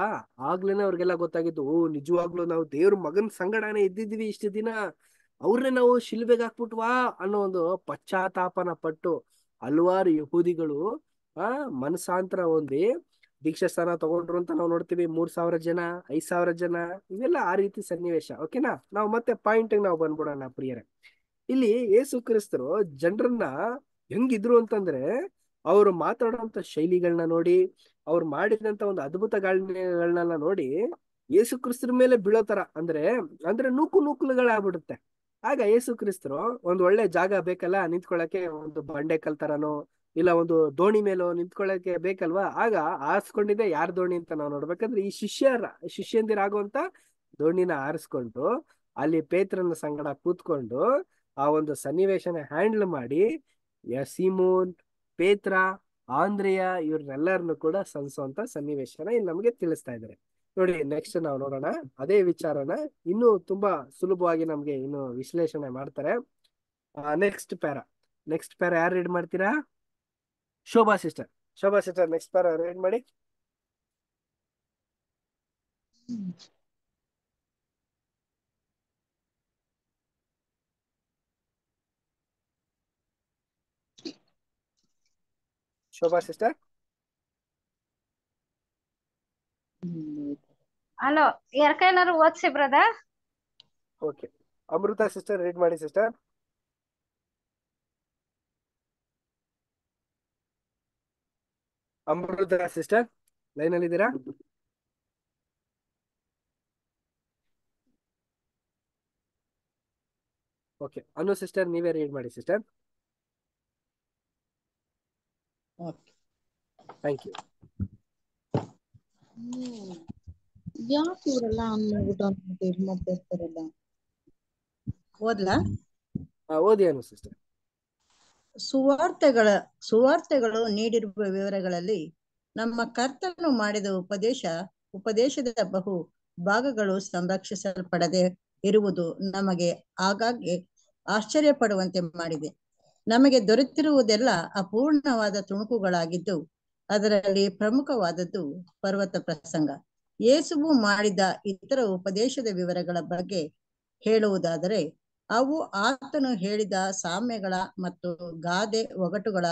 ಆಗ್ಲೇನೆ ಅವ್ರಿಗೆಲ್ಲ ಗೊತ್ತಾಗಿದ್ದು ಓ ನಿಜವಾಗ್ಲೂ ನಾವು ದೇವ್ರ ಮಗನ ಸಂಗಡನೆ ಇದ್ದಿದ್ವಿ ಇಷ್ಟು ದಿನ ಅವ್ರನ್ನೇ ನಾವು ಶಿಲ್ಬೆಗೆ ಹಾಕ್ಬಿಟ್ವಾ ಅನ್ನೋ ಒಂದು ಪಶ್ಚಾತ್ತಾಪನ ಪಟ್ಟು ಹಲವಾರು ಯಹೂದಿಗಳು ಆ ಮನಸಾಂತರ ಹೊಂದಿ ದೀಕ್ಷಾ ಸ್ಥಾನ ತಗೊಂಡ್ರು ಅಂತ ನಾವು ನೋಡ್ತೀವಿ ಮೂರ್ ಸಾವಿರ ಜನ ಐದ್ ಸಾವಿರ ಜನ ಇವೆಲ್ಲ ಆ ರೀತಿ ಸನ್ನಿವೇಶ ಓಕೆನಾ ನಾವು ಮತ್ತೆ ಪಾಯಿಂಟ್ ನಾವು ಬಂದ್ಬಿಡೋಣ ಪ್ರಿಯರೇ ಇಲ್ಲಿ ಯೇಸು ಕ್ರಿಸ್ತರು ಜನರನ್ನ ಹೆಂಗಿದ್ರು ಅಂತಂದ್ರೆ ಅವರು ಮಾತಾಡುವಂತ ಶೈಲಿಗಳನ್ನ ನೋಡಿ ಅವ್ರು ಮಾಡಿದಂತ ಒಂದು ಅದ್ಭುತ ಗಾಳಿಗಳನ್ನೆಲ್ಲ ನೋಡಿ ಯೇಸು ಕ್ರಿಸ್ತರ ಮೇಲೆ ಬೀಳೋ ಅಂದ್ರೆ ಅಂದ್ರೆ ನೂಕು ನೂಕುಲುಗಳಾಗ್ಬಿಡುತ್ತೆ ಆಗ ಯೇಸು ಕ್ರಿಸ್ತರು ಒಂದು ಒಳ್ಳೆ ಜಾಗ ಬೇಕಲ್ಲ ನಿಂತ್ಕೊಳ್ಳಕ್ಕೆ ಒಂದು ಬಂಡೆ ಕಲ್ ತರನೋ ಇಲ್ಲ ಒಂದು ದೋಣಿ ಮೇಲೋ ನಿಂತ್ಕೊಳ್ಳಕ್ಕೆ ಬೇಕಲ್ವಾ ಆಗ ಆರಿಸ್ಕೊಂಡಿದ್ದೆ ಯಾರ ದೋಣಿ ಅಂತ ನಾವು ನೋಡ್ಬೇಕಂದ್ರೆ ಈ ಶಿಷ್ಯರ ಶಿಷ್ಯಂದಿರಾಗುವಂತ ದೋಣಿನ ಆರಿಸ್ಕೊಂಡು ಅಲ್ಲಿ ಪೇತ್ರನ ಸಂಗಡ ಕೂತ್ಕೊಂಡು ಆ ಒಂದು ಸನ್ನಿವೇಶನ ಹ್ಯಾಂಡಲ್ ಮಾಡಿ ಸಿಮೋನ್ ಪೇತ್ರ ಆಂದ್ರಿಯ ಇವ್ರನ್ನೆಲ್ಲರನ್ನು ಕೂಡ ಸನ್ಸೋ ಸನ್ನಿವೇಶನ ಇಲ್ಲಿ ನಮಗೆ ತಿಳಿಸ್ತಾ ಇದ್ದಾರೆ ನೋಡಿ ನೆಕ್ಸ್ಟ್ ನಾವು ನೋಡೋಣ ಅದೇ ವಿಚಾರನ ಇನ್ನು ತುಂಬಾ ಸುಲಭವಾಗಿ ನಮ್ಗೆ ಇನ್ನು ವಿಶ್ಲೇಷಣೆ ಮಾಡ್ತಾರೆ ನೆಕ್ಸ್ಟ್ ಪ್ಯಾರ ನೆಕ್ಸ್ಟ್ ಪ್ಯಾರ ಯಾರು ರೀಡ್ ಮಾಡ್ತೀರಾ Shobha sister Shobha sister next para read ಮಾಡಿ ಶೋಭಾ ಸಿಸ್ಟರ್ ಹಲೋ ಯಾರಕೈನಾರು ಓದ್ಸಿ brother okay Amrita sister read ಮಾಡಿ ಸಿಸ್ಟರ್ ಅಮೃತ ಸಿಸ್ಟರ್ ಲೈನ್ ಅಲ್ಲಿ ಇದ್ದೀರಾ ಓಕೆ ಅನು ಸಿಸ್ಟರ್ ನೀವೇ ರೀಡ್ ಮಾಡಿ ಸಿಸ್ಟರ್ ಓಕೆ ಥ್ಯಾಂಕ್ ಯು ಯಾಕೆ ಓದಿ ಸುವಾರ್ತೆಗಳ ಸುವಾರ್ತೆಗಳು ನೀಡಿರುವ ವಿವರಗಳಲ್ಲಿ ನಮ್ಮ ಕರ್ತನು ಮಾಡಿದ ಉಪದೇಶ ಉಪದೇಶದ ಬಹು ಭಾಗಗಳು ಸಂರಕ್ಷಿಸಲ್ಪಡದೆ ಇರುವುದು ನಮಗೆ ಆಗಾಗ್ಗೆ ಆಶ್ಚರ್ಯ ಪಡುವಂತೆ ಮಾಡಿದೆ ನಮಗೆ ದೊರೆತಿರುವುದೆಲ್ಲ ಅಪೂರ್ಣವಾದ ತುಣುಕುಗಳಾಗಿದ್ದು ಅದರಲ್ಲಿ ಪ್ರಮುಖವಾದದ್ದು ಪರ್ವತ ಪ್ರಸಂಗ ಯೇಸುವು ಮಾಡಿದ ಇತರ ಉಪದೇಶದ ವಿವರಗಳ ಬಗ್ಗೆ ಹೇಳುವುದಾದರೆ ಅವು ಆತನು ಹೇಳಿದ ಸಾಮ್ಯಗಳ ಮತ್ತು ಗಾದೆ ಒಗಟುಗಳ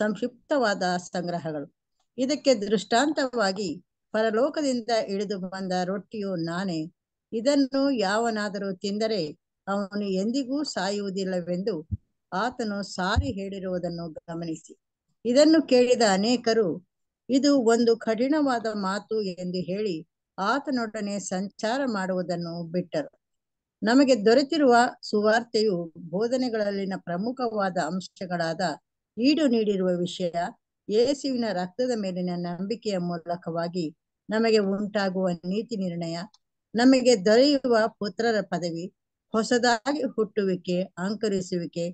ಸಂಕ್ಷಿಪ್ತವಾದ ಸಂಗ್ರಹಗಳು ಇದಕ್ಕೆ ದೃಷ್ಟಾಂತವಾಗಿ ಪರಲೋಕದಿಂದ ಇಳಿದು ಬಂದ ರೊಟ್ಟಿಯು ನಾನೇ ಇದನ್ನು ಯಾವನಾದರೂ ತಿಂದರೆ ಅವನು ಎಂದಿಗೂ ಸಾಯುವುದಿಲ್ಲವೆಂದು ಆತನು ಸಾರಿ ಹೇಳಿರುವುದನ್ನು ಗಮನಿಸಿ ಇದನ್ನು ಕೇಳಿದ ಅನೇಕರು ಇದು ಒಂದು ಕಠಿಣವಾದ ಮಾತು ಎಂದು ಹೇಳಿ ಆತನೊಡನೆ ಸಂಚಾರ ಮಾಡುವುದನ್ನು ಬಿಟ್ಟರು ನಮಗೆ ದೊರೆತಿರುವ ಸುವಾರ್ತೆಯು ಬೋಧನೆಗಳಲ್ಲಿನ ಪ್ರಮುಖವಾದ ಅಂಶಗಳಾದ ಈಡು ನೀಡಿರುವ ವಿಷಯ ಯೇಸುವಿನ ರಕ್ತದ ಮೇಲಿನ ನಂಬಿಕೆಯ ಮೂಲಕವಾಗಿ ನಮಗೆ ಉಂಟಾಗುವ ನೀತಿ ನಿರ್ಣಯ ನಮಗೆ ದೊರೆಯುವ ಪುತ್ರರ ಪದವಿ ಹೊಸದಾಗಿ ಹುಟ್ಟುವಿಕೆ ಅಂಕರಿಸುವಿಕೆ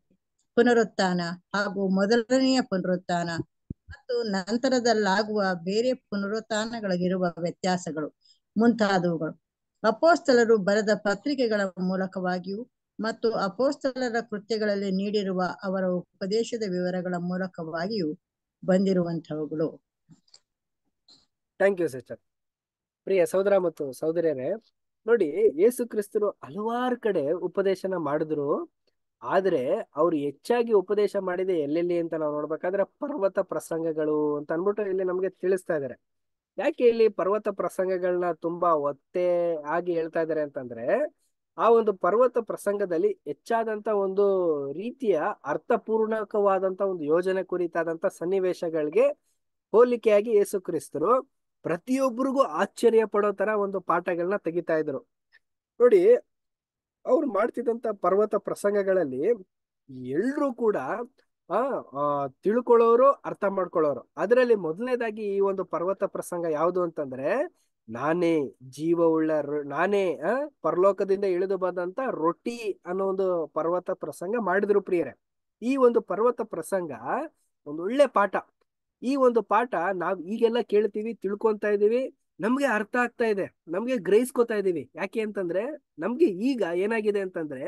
ಪುನರುತ್ಥಾನ ಹಾಗೂ ಮೊದಲನೆಯ ಪುನರುತ್ಥಾನ ಮತ್ತು ನಂತರದಲ್ಲಾಗುವ ಬೇರೆ ಪುನರುತ್ಥಾನಗಳಿರುವ ವ್ಯತ್ಯಾಸಗಳು ಮುಂತಾದವುಗಳು ಅಪೋಸ್ತಲರು ಬರೆದ ಪತ್ರಿಕೆಗಳ ಮೂಲಕವಾಗಿಯೂ ಮತ್ತು ಅಪೋಸ್ತಲರ ಕೃತ್ಯಗಳಲ್ಲಿ ನೀಡಿರುವ ಅವರ ಉಪದೇಶದ ವಿವರಗಳ ಮೂಲಕವಾಗಿಯೂ ಬಂದಿರುವಂತಹವುಗಳು ಥ್ಯಾಂಕ್ ಯು ಸಿಸ್ಟರ್ ಪ್ರಿಯ ಸಹೋದರ ಮತ್ತು ಸಹೋದರಿಯರೇ ನೋಡಿ ಯೇಸು ಕ್ರಿಸ್ತರು ಹಲವಾರು ಕಡೆ ಉಪದೇಶನ ಮಾಡಿದ್ರು ಆದ್ರೆ ಅವ್ರು ಹೆಚ್ಚಾಗಿ ಉಪದೇಶ ಮಾಡಿದೆ ಎಲ್ಲೆಲ್ಲಿ ಅಂತ ನಾವು ನೋಡ್ಬೇಕಾದ್ರೆ ಪರ್ವತ ಪ್ರಸಂಗಗಳು ಅಂತ ಅನ್ಬಿಟ್ಟು ಇಲ್ಲಿ ನಮ್ಗೆ ತಿಳಿಸ್ತಾ ಇದಾರೆ ಯಾಕೆ ಇಲ್ಲಿ ಪರ್ವತ ಪ್ರಸಂಗಗಳನ್ನ ತುಂಬಾ ಒತ್ತೆ ಆಗಿ ಹೇಳ್ತಾ ಇದಾರೆ ಅಂತಂದ್ರೆ ಆ ಒಂದು ಪರ್ವತ ಪ್ರಸಂಗದಲ್ಲಿ ಹೆಚ್ಚಾದಂತ ಒಂದು ರೀತಿಯ ಅರ್ಥಪೂರ್ಣಕವಾದಂತ ಒಂದು ಯೋಜನೆ ಕುರಿತಾದಂತ ಸನ್ನಿವೇಶಗಳಿಗೆ ಹೋಲಿಕೆಯಾಗಿ ಯೇಸು ಕ್ರಿಸ್ತರು ಪ್ರತಿಯೊಬ್ಬರಿಗೂ ಆಶ್ಚರ್ಯ ಪಡೋ ತರ ಒಂದು ಪಾಠಗಳನ್ನ ತೆಗಿತಾ ಇದ್ರು ನೋಡಿ ಅವ್ರು ಮಾಡ್ತಿದ್ದಂತ ಪರ್ವತ ಪ್ರಸಂಗಗಳಲ್ಲಿ ಎಲ್ರೂ ಕೂಡ ಆ ತಿಳ್ಕೊಳ್ಳೋರು ಅರ್ಥ ಮಾಡ್ಕೊಳ್ಳೋರು ಅದರಲ್ಲಿ ಮೊದಲನೇದಾಗಿ ಈ ಒಂದು ಪರ್ವತ ಪ್ರಸಂಗ ಯಾವುದು ಅಂತಂದ್ರೆ ನಾನೇ ಜೀವವುಳ್ಳ ನಾನೇ ಆ ಪರಲೋಕದಿಂದ ಇಳಿದು ಬಂದಂತ ರೊಟ್ಟಿ ಅನ್ನೋ ಒಂದು ಪರ್ವತ ಪ್ರಸಂಗ ಮಾಡಿದ್ರು ಪ್ರಿಯರೇ ಈ ಒಂದು ಪರ್ವತ ಪ್ರಸಂಗ ಒಂದು ಒಳ್ಳೆ ಪಾಠ ಈ ಒಂದು ಪಾಠ ನಾವ್ ಈಗೆಲ್ಲ ಕೇಳ್ತೀವಿ ತಿಳ್ಕೊಂತ ಇದೀವಿ ನಮ್ಗೆ ಅರ್ಥ ಆಗ್ತಾ ಇದೆ ನಮ್ಗೆ ಗ್ರಹಿಸ್ಕೋತಾ ಇದೀವಿ ಯಾಕೆ ಅಂತಂದ್ರೆ ನಮ್ಗೆ ಈಗ ಏನಾಗಿದೆ ಅಂತಂದ್ರೆ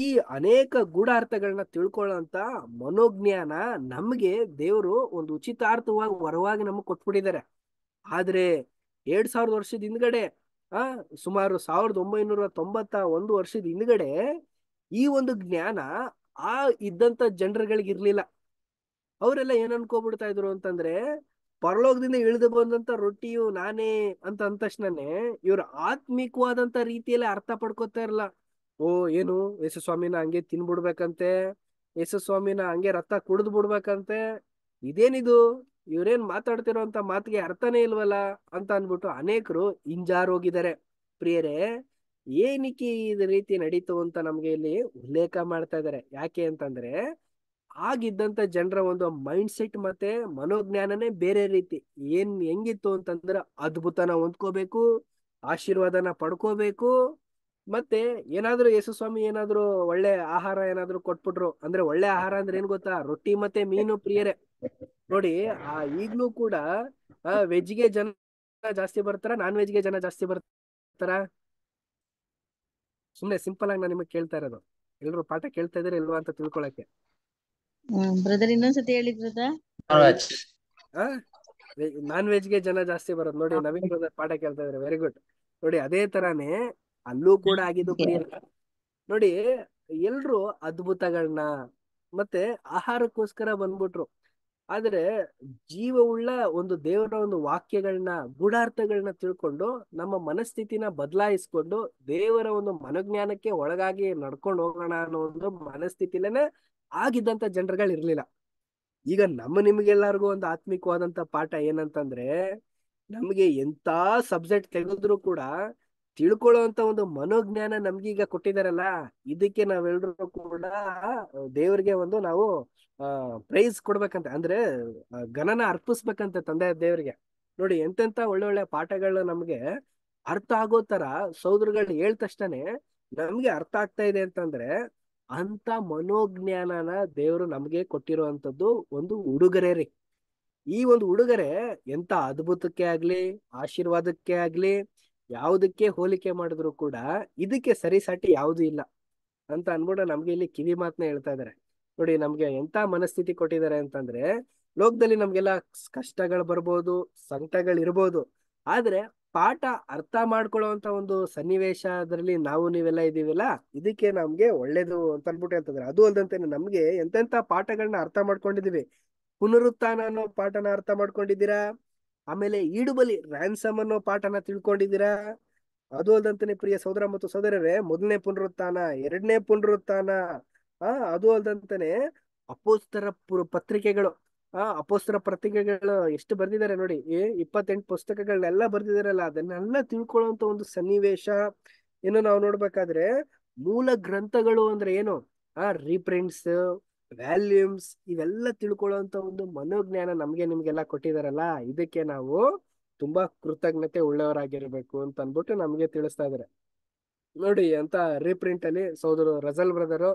ಈ ಅನೇಕ ಗೂಢಾರ್ಥಗಳನ್ನ ತಿಳ್ಕೊಳ್ಳೋಂತ ಮನೋಜ್ಞಾನ ನಮ್ಗೆ ದೇವರು ಒಂದು ಉಚಿತಾರ್ಥವಾಗಿ ವರವಾಗಿ ನಮಗ್ ಕೊಟ್ಬಿಟ್ಟಿದ್ದಾರೆ ಆದ್ರೆ ಎರಡ್ ಸಾವಿರದ ವರ್ಷದ ಹಿಂದ್ಗಡೆ ಆ ಸುಮಾರು ಸಾವಿರದ ಒಂಬೈನೂರ ತೊಂಬತ್ತ ಒಂದು ವರ್ಷದ ಹಿಂದ್ಗಡೆ ಈ ಒಂದು ಜ್ಞಾನ ಆ ಇದ್ದಂತ ಜನರುಗಳಿಗಿರ್ಲಿಲ್ಲ ಅವರೆಲ್ಲ ಏನ್ ಅನ್ಕೋಬಿಡ್ತಾ ಇದ್ರು ಅಂತಂದ್ರೆ ಪರಲೋಕದಿಂದ ಇಳಿದು ಬಂದಂತ ರೊಟ್ಟಿಯು ನಾನೇ ಅಂತ ಅಂದ ತಕ್ಷಣನೇ ಇವ್ರ ಆತ್ಮಿಕವಾದಂತ ರೀತಿಯಲ್ಲಿ ಅರ್ಥ ಪಡ್ಕೋತಾ ಇರಲ್ಲ ಓ ಏನು ಯೇಸು ಸ್ವಾಮಿನ ಹಂಗೆ ತಿನ್ಬಿಡ್ಬೇಕಂತೆ ಯೇಸು ಸ್ವಾಮಿನ ಹಂಗೆ ರಕ್ತ ಕುಡಿದ್ ಬಿಡ್ಬೇಕಂತೆ ಇದೇನಿದು ಇವ್ರೇನ್ ಮಾತಾಡ್ತಿರೋಂತ ಮಾತಿಗೆ ಅರ್ಥನೇ ಇಲ್ವಲ್ಲ ಅಂತ ಅನ್ಬಿಟ್ಟು ಅನೇಕರು ಹಿಂಜಾರೋಗಿದ್ದಾರೆ ಪ್ರಿಯರೇ ಏನಕ್ಕೆ ಈ ರೀತಿ ನಡೀತು ಅಂತ ನಮ್ಗೆ ಇಲ್ಲಿ ಉಲ್ಲೇಖ ಮಾಡ್ತಾ ಇದ್ದಾರೆ ಯಾಕೆ ಅಂತಂದ್ರೆ ಆಗಿದ್ದಂತ ಜನರ ಒಂದು ಮೈಂಡ್ ಸೆಟ್ ಮತ್ತೆ ಮನೋಜ್ಞಾನನೇ ಬೇರೆ ರೀತಿ ಏನ್ ಹೆಂಗಿತ್ತು ಅಂತಂದ್ರೆ ಅದ್ಭುತನ ಹೊಂದ್ಕೋಬೇಕು ಆಶೀರ್ವಾದನ ಪಡ್ಕೋಬೇಕು ಮತ್ತೆ ಏನಾದ್ರು ಯೇಸು ಸ್ವಾಮಿ ಏನಾದ್ರು ಒಳ್ಳೆ ಆಹಾರ ಏನಾದ್ರು ಕೊಟ್ಬಿಟ್ರು ಅಂದ್ರೆ ಒಳ್ಳೆ ಆಹಾರ ಅಂದ್ರೆ ಏನ್ ಗೊತ್ತಾ ರೊಟ್ಟಿ ಮತ್ತೆ ಮೀನು ಪ್ರಿಯರೇ ನೋಡಿ ಆ ಈಗ್ಲೂ ಕೂಡ ವೆಜ್ಗೆ ಜನ ಜಾಸ್ತಿ ಬರ್ತಾರ ನಾನ್ ವೆಜ್ಗೆ ಜನ ಜಾಸ್ತಿ ಬರ್ತಾರ ಸುಮ್ನೆ ಸಿಂಪಲ್ ಆಗಿ ನಾನು ನಿಮಗೆ ಕೇಳ್ತಾ ಇರೋದು ಎಲ್ರು ಪಾಠ ಕೇಳ್ತಾ ಇದ್ರೆ ಇಲ್ವಾ ಅಂತ ತಿಳ್ಕೊಳಕ್ಕೆ ಬ್ರದರ್ ಇನ್ನೊಂದ್ಸತಿ ಹೇಳಿ ಬ್ರದರ್ ನಾನ್ ವೆಜ್ ಗೆ ಜನ ಜಾಸ್ತಿ ಬರೋದು ನೋಡಿ ನವೀನ್ ಬ್ರದರ್ ಪಾಠ ಕೇಳ್ತಾ ಇದ್ರೆ ವೆರಿ ಗುಡ್ ನೋಡಿ ಅದೇ ತರಾನೇ ಅಲ್ಲೂ ಕೂಡ ಆಗಿದ್ದು ನೋಡಿ ಎಲ್ರು ಅದ್ಭುತಗಳನ್ನ ಮತ್ತೆ ಆಹಾರಕ್ಕೋಸ್ಕರ ಬಂದ್ಬಿಟ್ರು ಆದ್ರೆ ಜೀವವುಳ್ಳ ಒಂದು ದೇವರ ಒಂದು ವಾಕ್ಯಗಳನ್ನ ಗೂಢಾರ್ಥಗಳನ್ನ ತಿಳ್ಕೊಂಡು ನಮ್ಮ ಮನಸ್ಥಿತಿನ ಬದಲಾಯಿಸ್ಕೊಂಡು ದೇವರ ಒಂದು ಮನೋಜ್ಞಾನಕ್ಕೆ ಒಳಗಾಗಿ ನಡ್ಕೊಂಡು ಹೋಗೋಣ ಅನ್ನೋ ಒಂದು ಮನಸ್ಥಿತಿಲೇನೆ ಆಗಿದ್ದಂತ ಜನರುಗಳು ಇರ್ಲಿಲ್ಲ ಈಗ ನಮ್ಮ ನಿಮ್ಗೆಲ್ಲರಿಗೂ ಒಂದು ಆತ್ಮಿಕವಾದಂತ ಪಾಠ ಏನಂತಂದ್ರೆ ನಮ್ಗೆ ಎಂತ ಸಬ್ಜೆಕ್ಟ್ ತೆಗೆದ್ರು ಕೂಡ ತಿಳ್ಕೊಳ್ಳುವಂತ ಒಂದು ಮನೋಜ್ಞಾನ ನಮ್ಗೀಗ ಕೊಟ್ಟಿದಾರಲ್ಲ ಇದಕ್ಕೆ ನಾವೆಲ್ಲರೂ ಕೂಡ ದೇವ್ರಿಗೆ ಒಂದು ನಾವು ಆ ಪ್ರೈಸ್ ಕೊಡ್ಬೇಕಂತ ಅಂದ್ರೆ ಗಣನ ಅರ್ಪಿಸ್ಬೇಕಂತ ತಂದೆ ದೇವ್ರಿಗೆ ನೋಡಿ ಎಂತೆಂತ ಒಳ್ಳೆ ಒಳ್ಳೆ ಪಾಠಗಳು ನಮ್ಗೆ ಅರ್ಥ ಆಗೋ ತರ ಸೋದರುಗಳು ಹೇಳ್ತಷ್ಟೇ ನಮ್ಗೆ ಅರ್ಥ ಆಗ್ತಾ ಇದೆ ಅಂತಂದ್ರೆ ಅಂತ ಮನೋಜ್ಞಾನನ ದೇವ್ರು ನಮ್ಗೆ ಕೊಟ್ಟಿರುವಂತದ್ದು ಒಂದು ಉಡುಗೊರೆ ರೀ ಈ ಒಂದು ಉಡುಗೊರೆ ಎಂತ ಅದ್ಭುತಕ್ಕೆ ಆಗ್ಲಿ ಆಶೀರ್ವಾದಕ್ಕೆ ಆಗ್ಲಿ ಯಾವುದಕ್ಕೆ ಹೋಲಿಕೆ ಮಾಡಿದ್ರು ಕೂಡ ಇದಕ್ಕೆ ಸರಿಸಾಟಿ ಯಾವುದು ಇಲ್ಲ ಅಂತ ಅನ್ಬಿಟ್ಟು ನಮ್ಗೆ ಇಲ್ಲಿ ಕಿವಿ ಮಾತನ್ನ ಹೇಳ್ತಾ ಇದಾರೆ ನೋಡಿ ನಮ್ಗೆ ಎಂತ ಮನಸ್ಥಿತಿ ಕೊಟ್ಟಿದ್ದಾರೆ ಅಂತಂದ್ರೆ ಲೋಕದಲ್ಲಿ ನಮ್ಗೆಲ್ಲ ಕಷ್ಟಗಳು ಬರ್ಬೋದು ಸಂಕಟಗಳು ಇರ್ಬೋದು ಆದ್ರೆ ಪಾಠ ಅರ್ಥ ಮಾಡ್ಕೊಳ್ಳುವಂತ ಒಂದು ಸನ್ನಿವೇಶ ಅದರಲ್ಲಿ ನಾವು ನೀವೆಲ್ಲ ಇದೀವಲ್ಲ ಇದಕ್ಕೆ ನಮ್ಗೆ ಒಳ್ಳೇದು ಅಂತ ಅನ್ಬಿಟ್ಟು ಹೇಳ್ತಿದ್ರೆ ಅದು ಅಲ್ದಂತೆ ನಮ್ಗೆ ಎಂತೆಂತ ಪಾಠಗಳನ್ನ ಅರ್ಥ ಮಾಡ್ಕೊಂಡಿದೀವಿ ಪುನರುತ್ಥಾನ ಅನ್ನೋ ಪಾಠನ ಅರ್ಥ ಮಾಡ್ಕೊಂಡಿದ್ದೀರಾ ಆಮೇಲೆ ಈಡುಬಲಿ ರ್ಯಾನ್ಸಮ್ ಅನ್ನೋ ಪಾಠನ ತಿಳ್ಕೊಂಡಿದ್ದೀರಾ ಅದು ಅಲ್ದಂತಾನೆ ಪ್ರಿಯ ಸಹೋದರ ಮತ್ತು ಸಹೋದರರೇ ಮೊದಲನೇ ಪುನರುತ್ಥಾನ ಎರಡನೇ ಪುನರುತ್ಥಾನ ಆ ಅದು ಅಲ್ದಂತಾನೆ ಅಪೋಸ್ತರ ಪತ್ರಿಕೆಗಳು ಆ ಅಪೋಸ್ತರ ಪತ್ರಿಕೆಗಳು ಎಷ್ಟು ಬರ್ದಿದ್ದಾರೆ ನೋಡಿ ಇಪ್ಪತ್ತೆಂಟು ಪುಸ್ತಕಗಳನ್ನೆಲ್ಲ ಬರ್ದಿದಾರಲ್ಲ ಅದನ್ನೆಲ್ಲ ತಿಳ್ಕೊಳ್ಳುವಂತ ಒಂದು ಸನ್ನಿವೇಶ ಏನು ನಾವು ನೋಡ್ಬೇಕಾದ್ರೆ ಮೂಲ ಗ್ರಂಥಗಳು ಅಂದ್ರೆ ಏನು ಆ ರೀಪ್ರಿಂಟ್ಸ್ ವ್ಯಾಲ್ಯೂಮ್ಸ್ ಇವೆಲ್ಲ ತಿಳ್ಕೊಳ್ಳುವಂತ ಒಂದು ಮನೋಜ್ಞಾನ ನಮ್ಗೆ ನಿಮ್ಗೆಲ್ಲ ಕೊಟ್ಟಿದಾರಲ್ಲ ಇದಕ್ಕೆ ನಾವು ತುಂಬಾ ಕೃತಜ್ಞತೆ ಉಳ್ಳವರಾಗಿರ್ಬೇಕು ಅಂತ ಅನ್ಬಿಟ್ಟು ನಮ್ಗೆ ತಿಳಿಸ್ತಾ ಇದಾರೆ ನೋಡಿ ಅಂತ ರೀಪ್ರಿಂಟ್ ಅಲ್ಲಿ ಸೋದರು ರಜಲ್ ಬ್ರದರು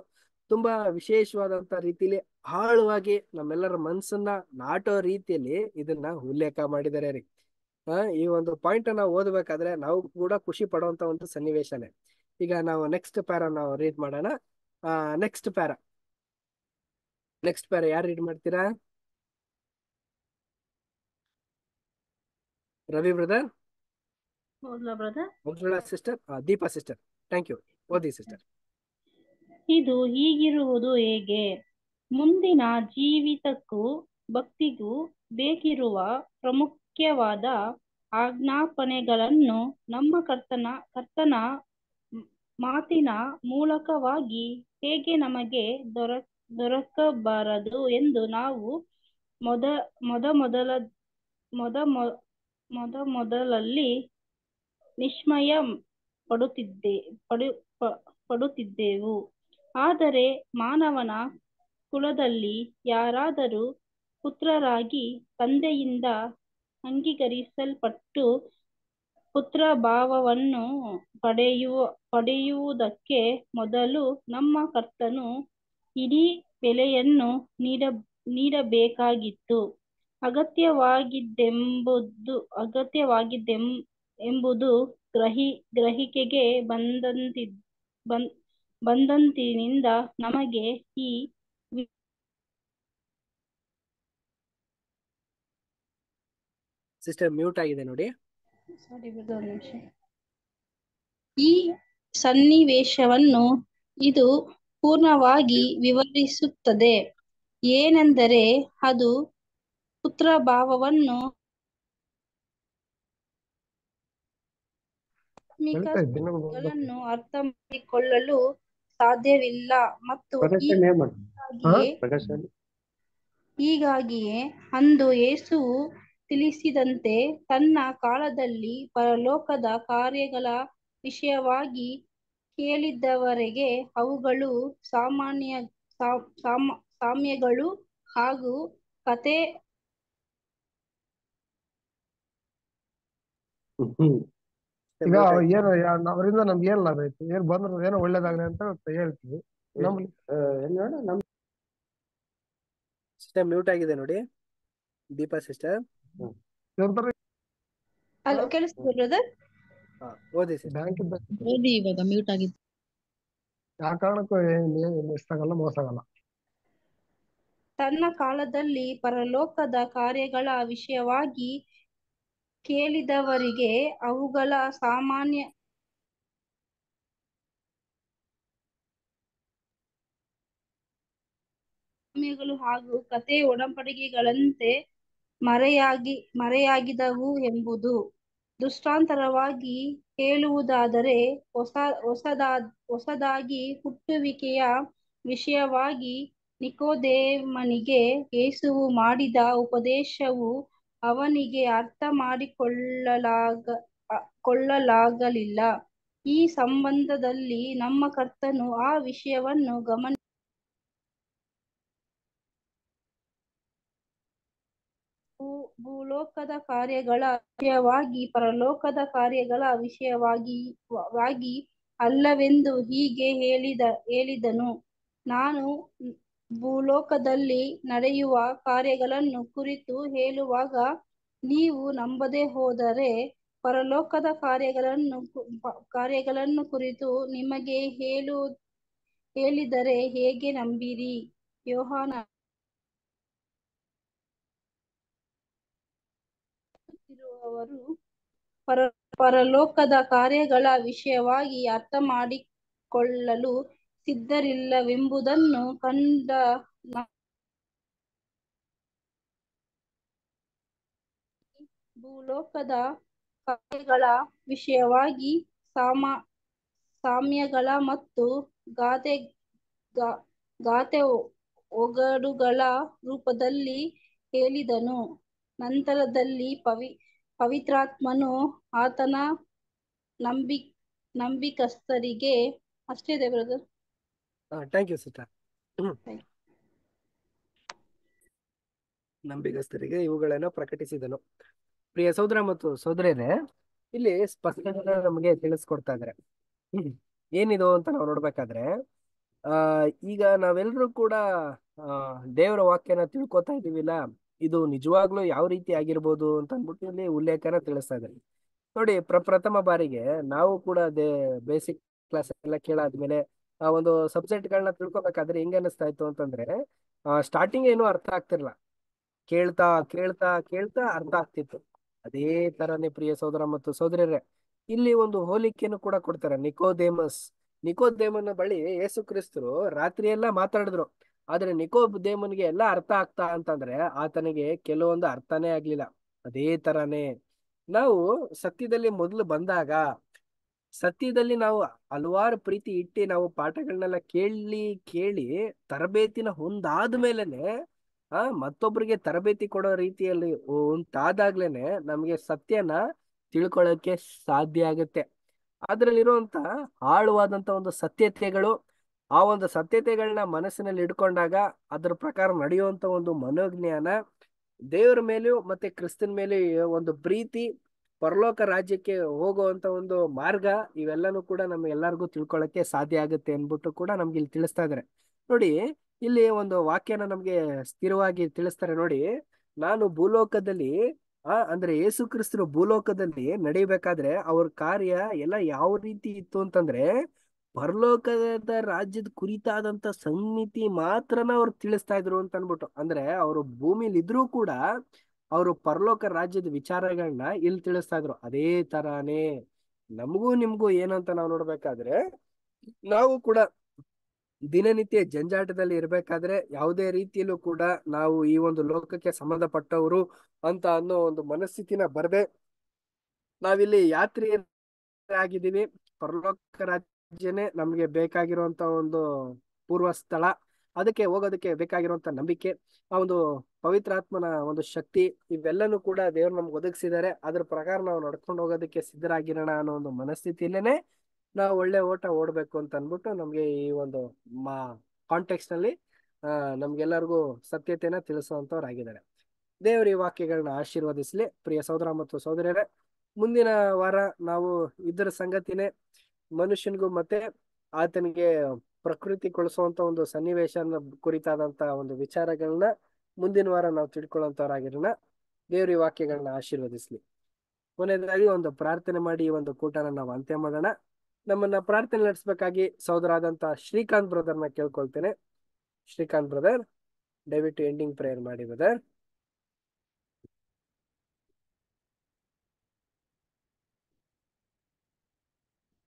ತುಂಬಾ ವಿಶೇಷವಾದಂತ ರೀತಿಲಿ ಆಳವಾಗಿ ನಮ್ಮೆಲ್ಲರ ಮನ್ಸನ್ನ ನಾಟೋ ರೀತಿಯಲ್ಲಿ ಇದನ್ನ ಉಲ್ಲೇಖ ಮಾಡಿದ್ದಾರೆ ರೀ ಈ ಒಂದು ಪಾಯಿಂಟ್ ಅನ್ನ ಓದ್ಬೇಕಾದ್ರೆ ನಾವು ಕೂಡ ಖುಷಿ ಪಡುವಂತ ಒಂದು ಸನ್ನಿವೇಶನೇ ಈಗ ನಾವು ನೆಕ್ಸ್ಟ್ ಪ್ಯಾರ ನಾವು ರೀಡ್ ಮಾಡೋಣ ನೆಕ್ಸ್ಟ್ ಪ್ಯಾರ ನೆಕ್ಸ್ಟ್ ಪ್ಯಾರ ಯಾರು ರೀಡ್ ಮಾಡ್ತೀರಾ Ravi brother sister Deepa sister thank you ಓದಿ ಸಿಸ್ಟರ್ ಇದು ಹೀಗಿರುವುದು ಹೇಗೆ ಮುಂದಿನ ಜೀವಿತಕ್ಕೂ ಭಕ್ತಿಗೂ ಬೇಕಿರುವ ಪ್ರಮುಖವಾದ ಆಜ್ಞಾಪನೆಗಳನ್ನು ನಮ್ಮ ಕರ್ತನ ಕರ್ತನ ಮಾತಿನ ಮೂಲಕವಾಗಿ ಹೇಗೆ ನಮಗೆ ದೊರಕ ದೊರಕಬಾರದು ಎಂದು ನಾವು ಮೊದ ಮೊದ ಮೊದಲ ಮೊದ ಮೊದಲಲ್ಲಿ ವಿಸ್ಮಯ ಪಡುತ್ತಿದ್ದೆ ಪಡು ಪಡುತ್ತಿದ್ದೆವು ಆದರೆ ಮಾನವನ ಕುಲದಲ್ಲಿ ಯಾರಾದರೂ ಪುತ್ರರಾಗಿ ತಂದೆಯಿಂದ ಅಂಗೀಕರಿಸಲ್ಪಟ್ಟು ಪುತ್ರ ಭಾವವನ್ನು ಪಡೆಯುವ ಪಡೆಯುವುದಕ್ಕೆ ಮೊದಲು ನಮ್ಮ ಕರ್ತನು ಇಡೀ ಬೆಲೆಯನ್ನು ನೀಡ ನೀಡಬೇಕಾಗಿತ್ತು ಅಗತ್ಯವಾಗಿದ್ದೆಂಬುದು ಅಗತ್ಯವಾಗಿದೆ ಎಂಬುದು ಗ್ರಹಿ ಗ್ರಹಿಕೆಗೆ ಬಂದಂತಿ ಬಂ ಬಂದಂತಿನಿಂದ ನಮಗೆ ಈ ಸಿಸ್ಟರ್ ಮ್ಯೂಟ್ ಆಗಿದೆ ನೋಡಿ ಈ ಸನ್ನಿವೇಶವನ್ನು ಇದು ಪೂರ್ಣವಾಗಿ ವಿವರಿಸುತ್ತದೆ ಏನೆಂದರೆ ಅದು ಪುತ್ರಭಾವವನ್ನು ಅರ್ಥ ಮಾಡಿಕೊಳ್ಳಲು ಸಾಧ್ಯವಿಲ್ಲ ಮತ್ತು ಹೀಗಾಗಿಯೇ ಅಂದು ಯೇಸುವು ತಿಳಿಸಿದಂತೆ ತನ್ನ ಕಾಲದಲ್ಲಿ ಪರಲೋಕದ ಕಾರ್ಯಗಳ ವಿಷಯವಾಗಿ ಕೇಳಿದವರಿಗೆ ಅವುಗಳು ಸಾಮಾನ್ಯ ಸಾಮ್ಯಗಳು ಹಾಗೂ ಕತೆ ಏನು ಅವರಿಂದ ನಮ್ಗೆ ಏನ್ ಲಾಭ ಐತಿ ಏನ್ ಬಂದ್ರು ಏನೋ ಒಳ್ಳೇದಾಗ್ಲಿ ಅಂತ ಹೇಳ್ತೀವಿ ನಮ್ ಸಿಸ್ಟಮ್ ಮ್ಯೂಟ್ ಆಗಿದೆ ನೋಡಿ ದೀಪಾ ಸಿಸ್ಟರ್ ಕೇಳಿಸ್ತಾ ಓದಿ ಬ್ಯಾಂಕ್ ಓದಿ ಇವಾಗ ಮ್ಯೂಟ್ ಆಗಿತ್ತು ಯಾವ ಕಾರಣಕ್ಕೂ ಮಿಸ್ ಆಗಲ್ಲ ಮೋಸ ಆಗಲ್ಲ ತನ್ನ ಕಾಲದಲ್ಲಿ ಪರಲೋಕದ ಕಾರ್ಯಗಳ ವಿಷಯವಾಗಿ ಕೇಳಿದವರಿಗೆ ಅವುಗಳ ಸಾಮಾನ್ಯ ಹಾಗೂ ಕಥೆ ಒಡಂಬಡಿಕೆಗಳಂತೆ ಮರೆಯಾಗಿ ಮರೆಯಾಗಿದವು ಎಂಬುದು ದೃಷ್ಟಾಂತರವಾಗಿ ಹೇಳುವುದಾದರೆ ಹೊಸ ಹೊಸದಾ ಹೊಸದಾಗಿ ಹುಟ್ಟುವಿಕೆಯ ವಿಷಯವಾಗಿ ನಿಕೋದೇಮನಿಗೆ ಯೇಸುವು ಮಾಡಿದ ಉಪದೇಶವು ಅವನಿಗೆ ಅರ್ಥ ಮಾಡಿಕೊಳ್ಳಲಾಗ ಕೊಳ್ಳಲಾಗಲಿಲ್ಲ ಈ ಸಂಬಂಧದಲ್ಲಿ ನಮ್ಮ ಕರ್ತನು ಆ ವಿಷಯವನ್ನು ಗಮನ ಭೂ ಭೂಲೋಕದ ಕಾರ್ಯಗಳ ವಿಷಯವಾಗಿ ಪರಲೋಕದ ಕಾರ್ಯಗಳ ವಿಷಯವಾಗಿ ವಾಗಿ ಅಲ್ಲವೆಂದು ಹೀಗೆ ಹೇಳಿದ ಹೇಳಿದನು ನಾನು ಭೂಲೋಕದಲ್ಲಿ ನಡೆಯುವ ಕಾರ್ಯಗಳನ್ನು ಕುರಿತು ಹೇಳುವಾಗ ನೀವು ನಂಬದೆ ಹೋದರೆ ಪರಲೋಕದ ಕಾರ್ಯಗಳನ್ನು ಕಾರ್ಯಗಳನ್ನು ಕುರಿತು ನಿಮಗೆ ಹೇಳು ಹೇಳಿದರೆ ಹೇಗೆ ನಂಬಿರಿ ಯೋಹಾನ ಅವರು ಪರ ಪರಲೋಕದ ಕಾರ್ಯಗಳ ವಿಷಯವಾಗಿ ಅರ್ಥ ಮಾಡಿಕೊಳ್ಳಲು ಸಿದ್ಧರಿಲ್ಲವೆಂಬುದನ್ನು ಕಂಡ ಭೂಲೋಕದ ಕಾರ್ಯಗಳ ವಿಷಯವಾಗಿ ಸಾಮ ಸಾಮ್ಯಗಳ ಮತ್ತು ಗಾದೆ ಗಾತೆ ಒಗಡುಗಳ ರೂಪದಲ್ಲಿ ಹೇಳಿದನು ನಂತರದಲ್ಲಿ ಪವಿ ಪವಿತ್ರಾತ್ಮನು ಆತನ ನಂಬಿ ನಂಬಿಕಸ್ಥರಿಗೆ ಅಷ್ಟೇ ಇದೆ ಬ್ರದರ್ ಥ್ಯಾಂಕ್ ಯು ನಂಬಿಗಸ್ತರಿಗೆ ಇವುಗಳನ್ನು ಪ್ರಕಟಿಸಿದನು ಪ್ರಿಯ ಸಹೋದರ ಮತ್ತು ಸಹೋದರಿಯರೇ ಇಲ್ಲಿ ಸ್ಪಷ್ಟ ನಮಗೆ ತಿಳಿಸ್ಕೊಡ್ತಾ ಇದ್ದಾರೆ ಏನಿದು ಅಂತ ನಾವು ನೋಡ್ಬೇಕಾದ್ರೆ ಆ ಈಗ ನಾವೆಲ್ಲರೂ ಕೂಡ ದೇವರ ವಾಕ್ಯನ ತಿಳ್ಕೊತಾ ಇದೀವಿಲ್ಲ ಇದು ನಿಜವಾಗ್ಲೂ ಯಾವ ರೀತಿ ಆಗಿರ್ಬೋದು ಅಂತ ಅಂದ್ಬಿಟ್ಟು ಇಲ್ಲಿ ಉಲ್ಲೇಖನ ತಿಳಿಸ್ತಾ ಇದ್ದಾರೆ ನೋಡಿ ಪ್ರಪ್ರಥಮ ಬಾರಿಗೆ ನಾವು ಕೂಡ ಅದೇ ಬೇಸಿಕ್ ಕ್ಲಾಸ್ ಎಲ್ಲ ಕೇಳಾದ್ಮೇಲೆ ಆ ಒಂದು ಸಬ್ಜೆಕ್ಟ್ ಗಳನ್ನ ತಿಳ್ಕೊಬೇಕಾದ್ರೆ ಹೆಂಗ ಅನಿಸ್ತಾ ಇತ್ತು ಅಂತಂದ್ರೆ ಸ್ಟಾರ್ಟಿಂಗ್ ಏನು ಅರ್ಥ ಆಗ್ತಿರ್ಲಿಲ್ಲ ಕೇಳ್ತಾ ಕೇಳ್ತಾ ಕೇಳ್ತಾ ಅರ್ಥ ಆಗ್ತಿತ್ತು ಅದೇ ತರನೇ ಪ್ರಿಯ ಸೋದರ ಮತ್ತು ಸಹೋದರಿಯರೇ ಇಲ್ಲಿ ಒಂದು ಹೋಲಿಕೆಯನ್ನು ಕೂಡ ಕೊಡ್ತಾರೆ ನಿಕೋದೇಮಸ್ ನಿಕೋದೇಮನ ಬಳಿ ಯೇಸು ಕ್ರಿಸ್ತರು ರಾತ್ರಿ ಎಲ್ಲ ಮಾತಾಡಿದ್ರು ಆದ್ರೆ ನಿಕೋಬ್ ದೇಮನ್ಗೆ ಎಲ್ಲ ಅರ್ಥ ಆಗ್ತಾ ಅಂತಂದ್ರೆ ಆತನಿಗೆ ಕೆಲವೊಂದು ಅರ್ಥನೇ ಆಗ್ಲಿಲ್ಲ ಅದೇ ತರಾನೇ ನಾವು ಸತ್ಯದಲ್ಲಿ ಮೊದಲು ಬಂದಾಗ ಸತ್ಯದಲ್ಲಿ ನಾವು ಹಲವಾರು ಪ್ರೀತಿ ಇಟ್ಟು ನಾವು ಪಾಠಗಳನ್ನೆಲ್ಲ ಕೇಳಿ ಕೇಳಿ ತರಬೇತಿನ ಹೊಂದಾದ ಮೇಲೆನೆ ಆ ಮತ್ತೊಬ್ಬರಿಗೆ ತರಬೇತಿ ಕೊಡೋ ರೀತಿಯಲ್ಲಿ ಉಂಟಾದಾಗ್ಲೇನೆ ನಮ್ಗೆ ಸತ್ಯನ ತಿಳ್ಕೊಳ್ಳೋಕೆ ಸಾಧ್ಯ ಆಗುತ್ತೆ ಅದರಲ್ಲಿರುವಂತ ಆಳವಾದಂತ ಒಂದು ಸತ್ಯತೆಗಳು ಆ ಒಂದು ಸತ್ಯತೆಗಳನ್ನ ಮನಸ್ಸಿನಲ್ಲಿ ಇಟ್ಕೊಂಡಾಗ ಅದ್ರ ಪ್ರಕಾರ ನಡೆಯುವಂತ ಒಂದು ಮನೋಜ್ಞಾನ ದೇವರ ಮೇಲೂ ಮತ್ತೆ ಕ್ರಿಸ್ತನ್ ಮೇಲೆ ಒಂದು ಪ್ರೀತಿ ಪರಲೋಕ ರಾಜ್ಯಕ್ಕೆ ಹೋಗುವಂತ ಒಂದು ಮಾರ್ಗ ಇವೆಲ್ಲನೂ ಕೂಡ ನಮ್ಗೆ ಎಲ್ಲರಿಗೂ ತಿಳ್ಕೊಳಕ್ಕೆ ಸಾಧ್ಯ ಆಗುತ್ತೆ ಅನ್ಬಿಟ್ಟು ಕೂಡ ನಮ್ಗೆ ಇಲ್ಲಿ ತಿಳಿಸ್ತಾ ಇದಾರೆ ನೋಡಿ ಇಲ್ಲಿ ಒಂದು ವಾಕ್ಯನ ನಮ್ಗೆ ಸ್ಥಿರವಾಗಿ ತಿಳಿಸ್ತಾರೆ ನೋಡಿ ನಾನು ಭೂಲೋಕದಲ್ಲಿ ಆ ಅಂದ್ರೆ ಯೇಸು ಕ್ರಿಸ್ತರು ಭೂಲೋಕದಲ್ಲಿ ನಡೀಬೇಕಾದ್ರೆ ಅವ್ರ ಕಾರ್ಯ ಎಲ್ಲ ಯಾವ ರೀತಿ ಇತ್ತು ಅಂತಂದ್ರೆ ಪರಲೋಕದ ರಾಜ್ಯದ ಕುರಿತಾದಂತ ಸಮಿತಿ ಮಾತ್ರನ ಅವ್ರು ತಿಳಿಸ್ತಾ ಇದ್ರು ಅಂತ ಅನ್ಬಿಟ್ಟು ಅಂದ್ರೆ ಅವರು ಭೂಮಿಲಿ ಇದ್ರು ಕೂಡ ಅವರು ಪರಲೋಕ ರಾಜ್ಯದ ವಿಚಾರಗಳನ್ನ ಇಲ್ಲಿ ತಿಳಿಸ್ತಾ ಇದ್ರು ಅದೇ ತರಾನೇ ನಮಗೂ ನಿಮ್ಗೂ ಏನಂತ ನಾವು ನೋಡ್ಬೇಕಾದ್ರೆ ನಾವು ಕೂಡ ದಿನನಿತ್ಯ ಜಂಜಾಟದಲ್ಲಿ ಇರಬೇಕಾದ್ರೆ ಯಾವುದೇ ರೀತಿಯಲ್ಲೂ ಕೂಡ ನಾವು ಈ ಒಂದು ಲೋಕಕ್ಕೆ ಸಂಬಂಧಪಟ್ಟವರು ಅಂತ ಅನ್ನೋ ಒಂದು ಮನಸ್ಥಿತಿನ ಬರದೆ ನಾವಿಲ್ಲಿ ಯಾತ್ರೆಯಾಗಿದ್ದೀವಿ ಪರಲೋಕ ರಾಜ್ಯ ರಾಜ್ಯನೇ ನಮಗೆ ಬೇಕಾಗಿರುವಂತ ಒಂದು ಪೂರ್ವ ಸ್ಥಳ ಅದಕ್ಕೆ ಹೋಗೋದಕ್ಕೆ ಬೇಕಾಗಿರುವಂತ ನಂಬಿಕೆ ಆ ಒಂದು ಪವಿತ್ರಾತ್ಮನ ಒಂದು ಶಕ್ತಿ ಇವೆಲ್ಲನೂ ಕೂಡ ದೇವ್ರು ನಮ್ಗೆ ಒದಗಿಸಿದ್ದಾರೆ ಅದ್ರ ಪ್ರಕಾರ ನಾವು ನಡ್ಕೊಂಡು ಹೋಗೋದಕ್ಕೆ ಸಿದ್ಧರಾಗಿರೋಣ ಅನ್ನೋ ಒಂದು ಮನಸ್ಥಿತಿಯಲ್ಲೇನೆ ನಾವು ಒಳ್ಳೆ ಓಟ ಓಡಬೇಕು ಅಂತ ಅನ್ಬಿಟ್ಟು ನಮ್ಗೆ ಈ ಒಂದು ಮಾ ಕಾಂಟೆಕ್ಸ್ ನಲ್ಲಿ ಆ ನಮ್ಗೆಲ್ಲರಿಗೂ ಸತ್ಯತೆಯನ್ನ ಆಗಿದ್ದಾರೆ ದೇವರ ಈ ವಾಕ್ಯಗಳನ್ನ ಆಶೀರ್ವದಿಸಲಿ ಪ್ರಿಯ ಸಹೋದರ ಮತ್ತು ಸಹೋದರಿಯರೇ ಮುಂದಿನ ವಾರ ನಾವು ಇದರ ಸಂಗತಿನೇ ಮನುಷ್ಯನಿಗೂ ಮತ್ತೆ ಆತನಿಗೆ ಪ್ರಕೃತಿ ಕೊಳಿಸುವಂತ ಒಂದು ಸನ್ನಿವೇಶ ಕುರಿತಾದಂತ ಒಂದು ವಿಚಾರಗಳನ್ನ ಮುಂದಿನ ವಾರ ನಾವು ತಿಳ್ಕೊಳ್ಳೋಂತವ್ರಾಗಿರೋಣ ದೇವ್ರಿ ವಾಕ್ಯಗಳನ್ನ ಆಶೀರ್ವದಿಸ್ಲಿ ಕೊನೆಯದಾಗಿ ಒಂದು ಪ್ರಾರ್ಥನೆ ಮಾಡಿ ಈ ಒಂದು ಕೂಟನ ನಾವು ಅಂತ್ಯ ಮಾಡೋಣ ನಮ್ಮನ್ನ ಪ್ರಾರ್ಥನೆ ನಡೆಸಬೇಕಾಗಿ ಸಹೋದರಾದಂತಹ ಶ್ರೀಕಾಂತ್ ಬ್ರದರ್ನ ಕೇಳ್ಕೊಳ್ತೇನೆ ಶ್ರೀಕಾಂತ್ ಬ್ರದರ್ ದಯವಿಟ್ಟು ಎಂಡಿಂಗ್ ಪ್ರೇಯರ್ ಮಾಡಿ ಬ್ರದರ್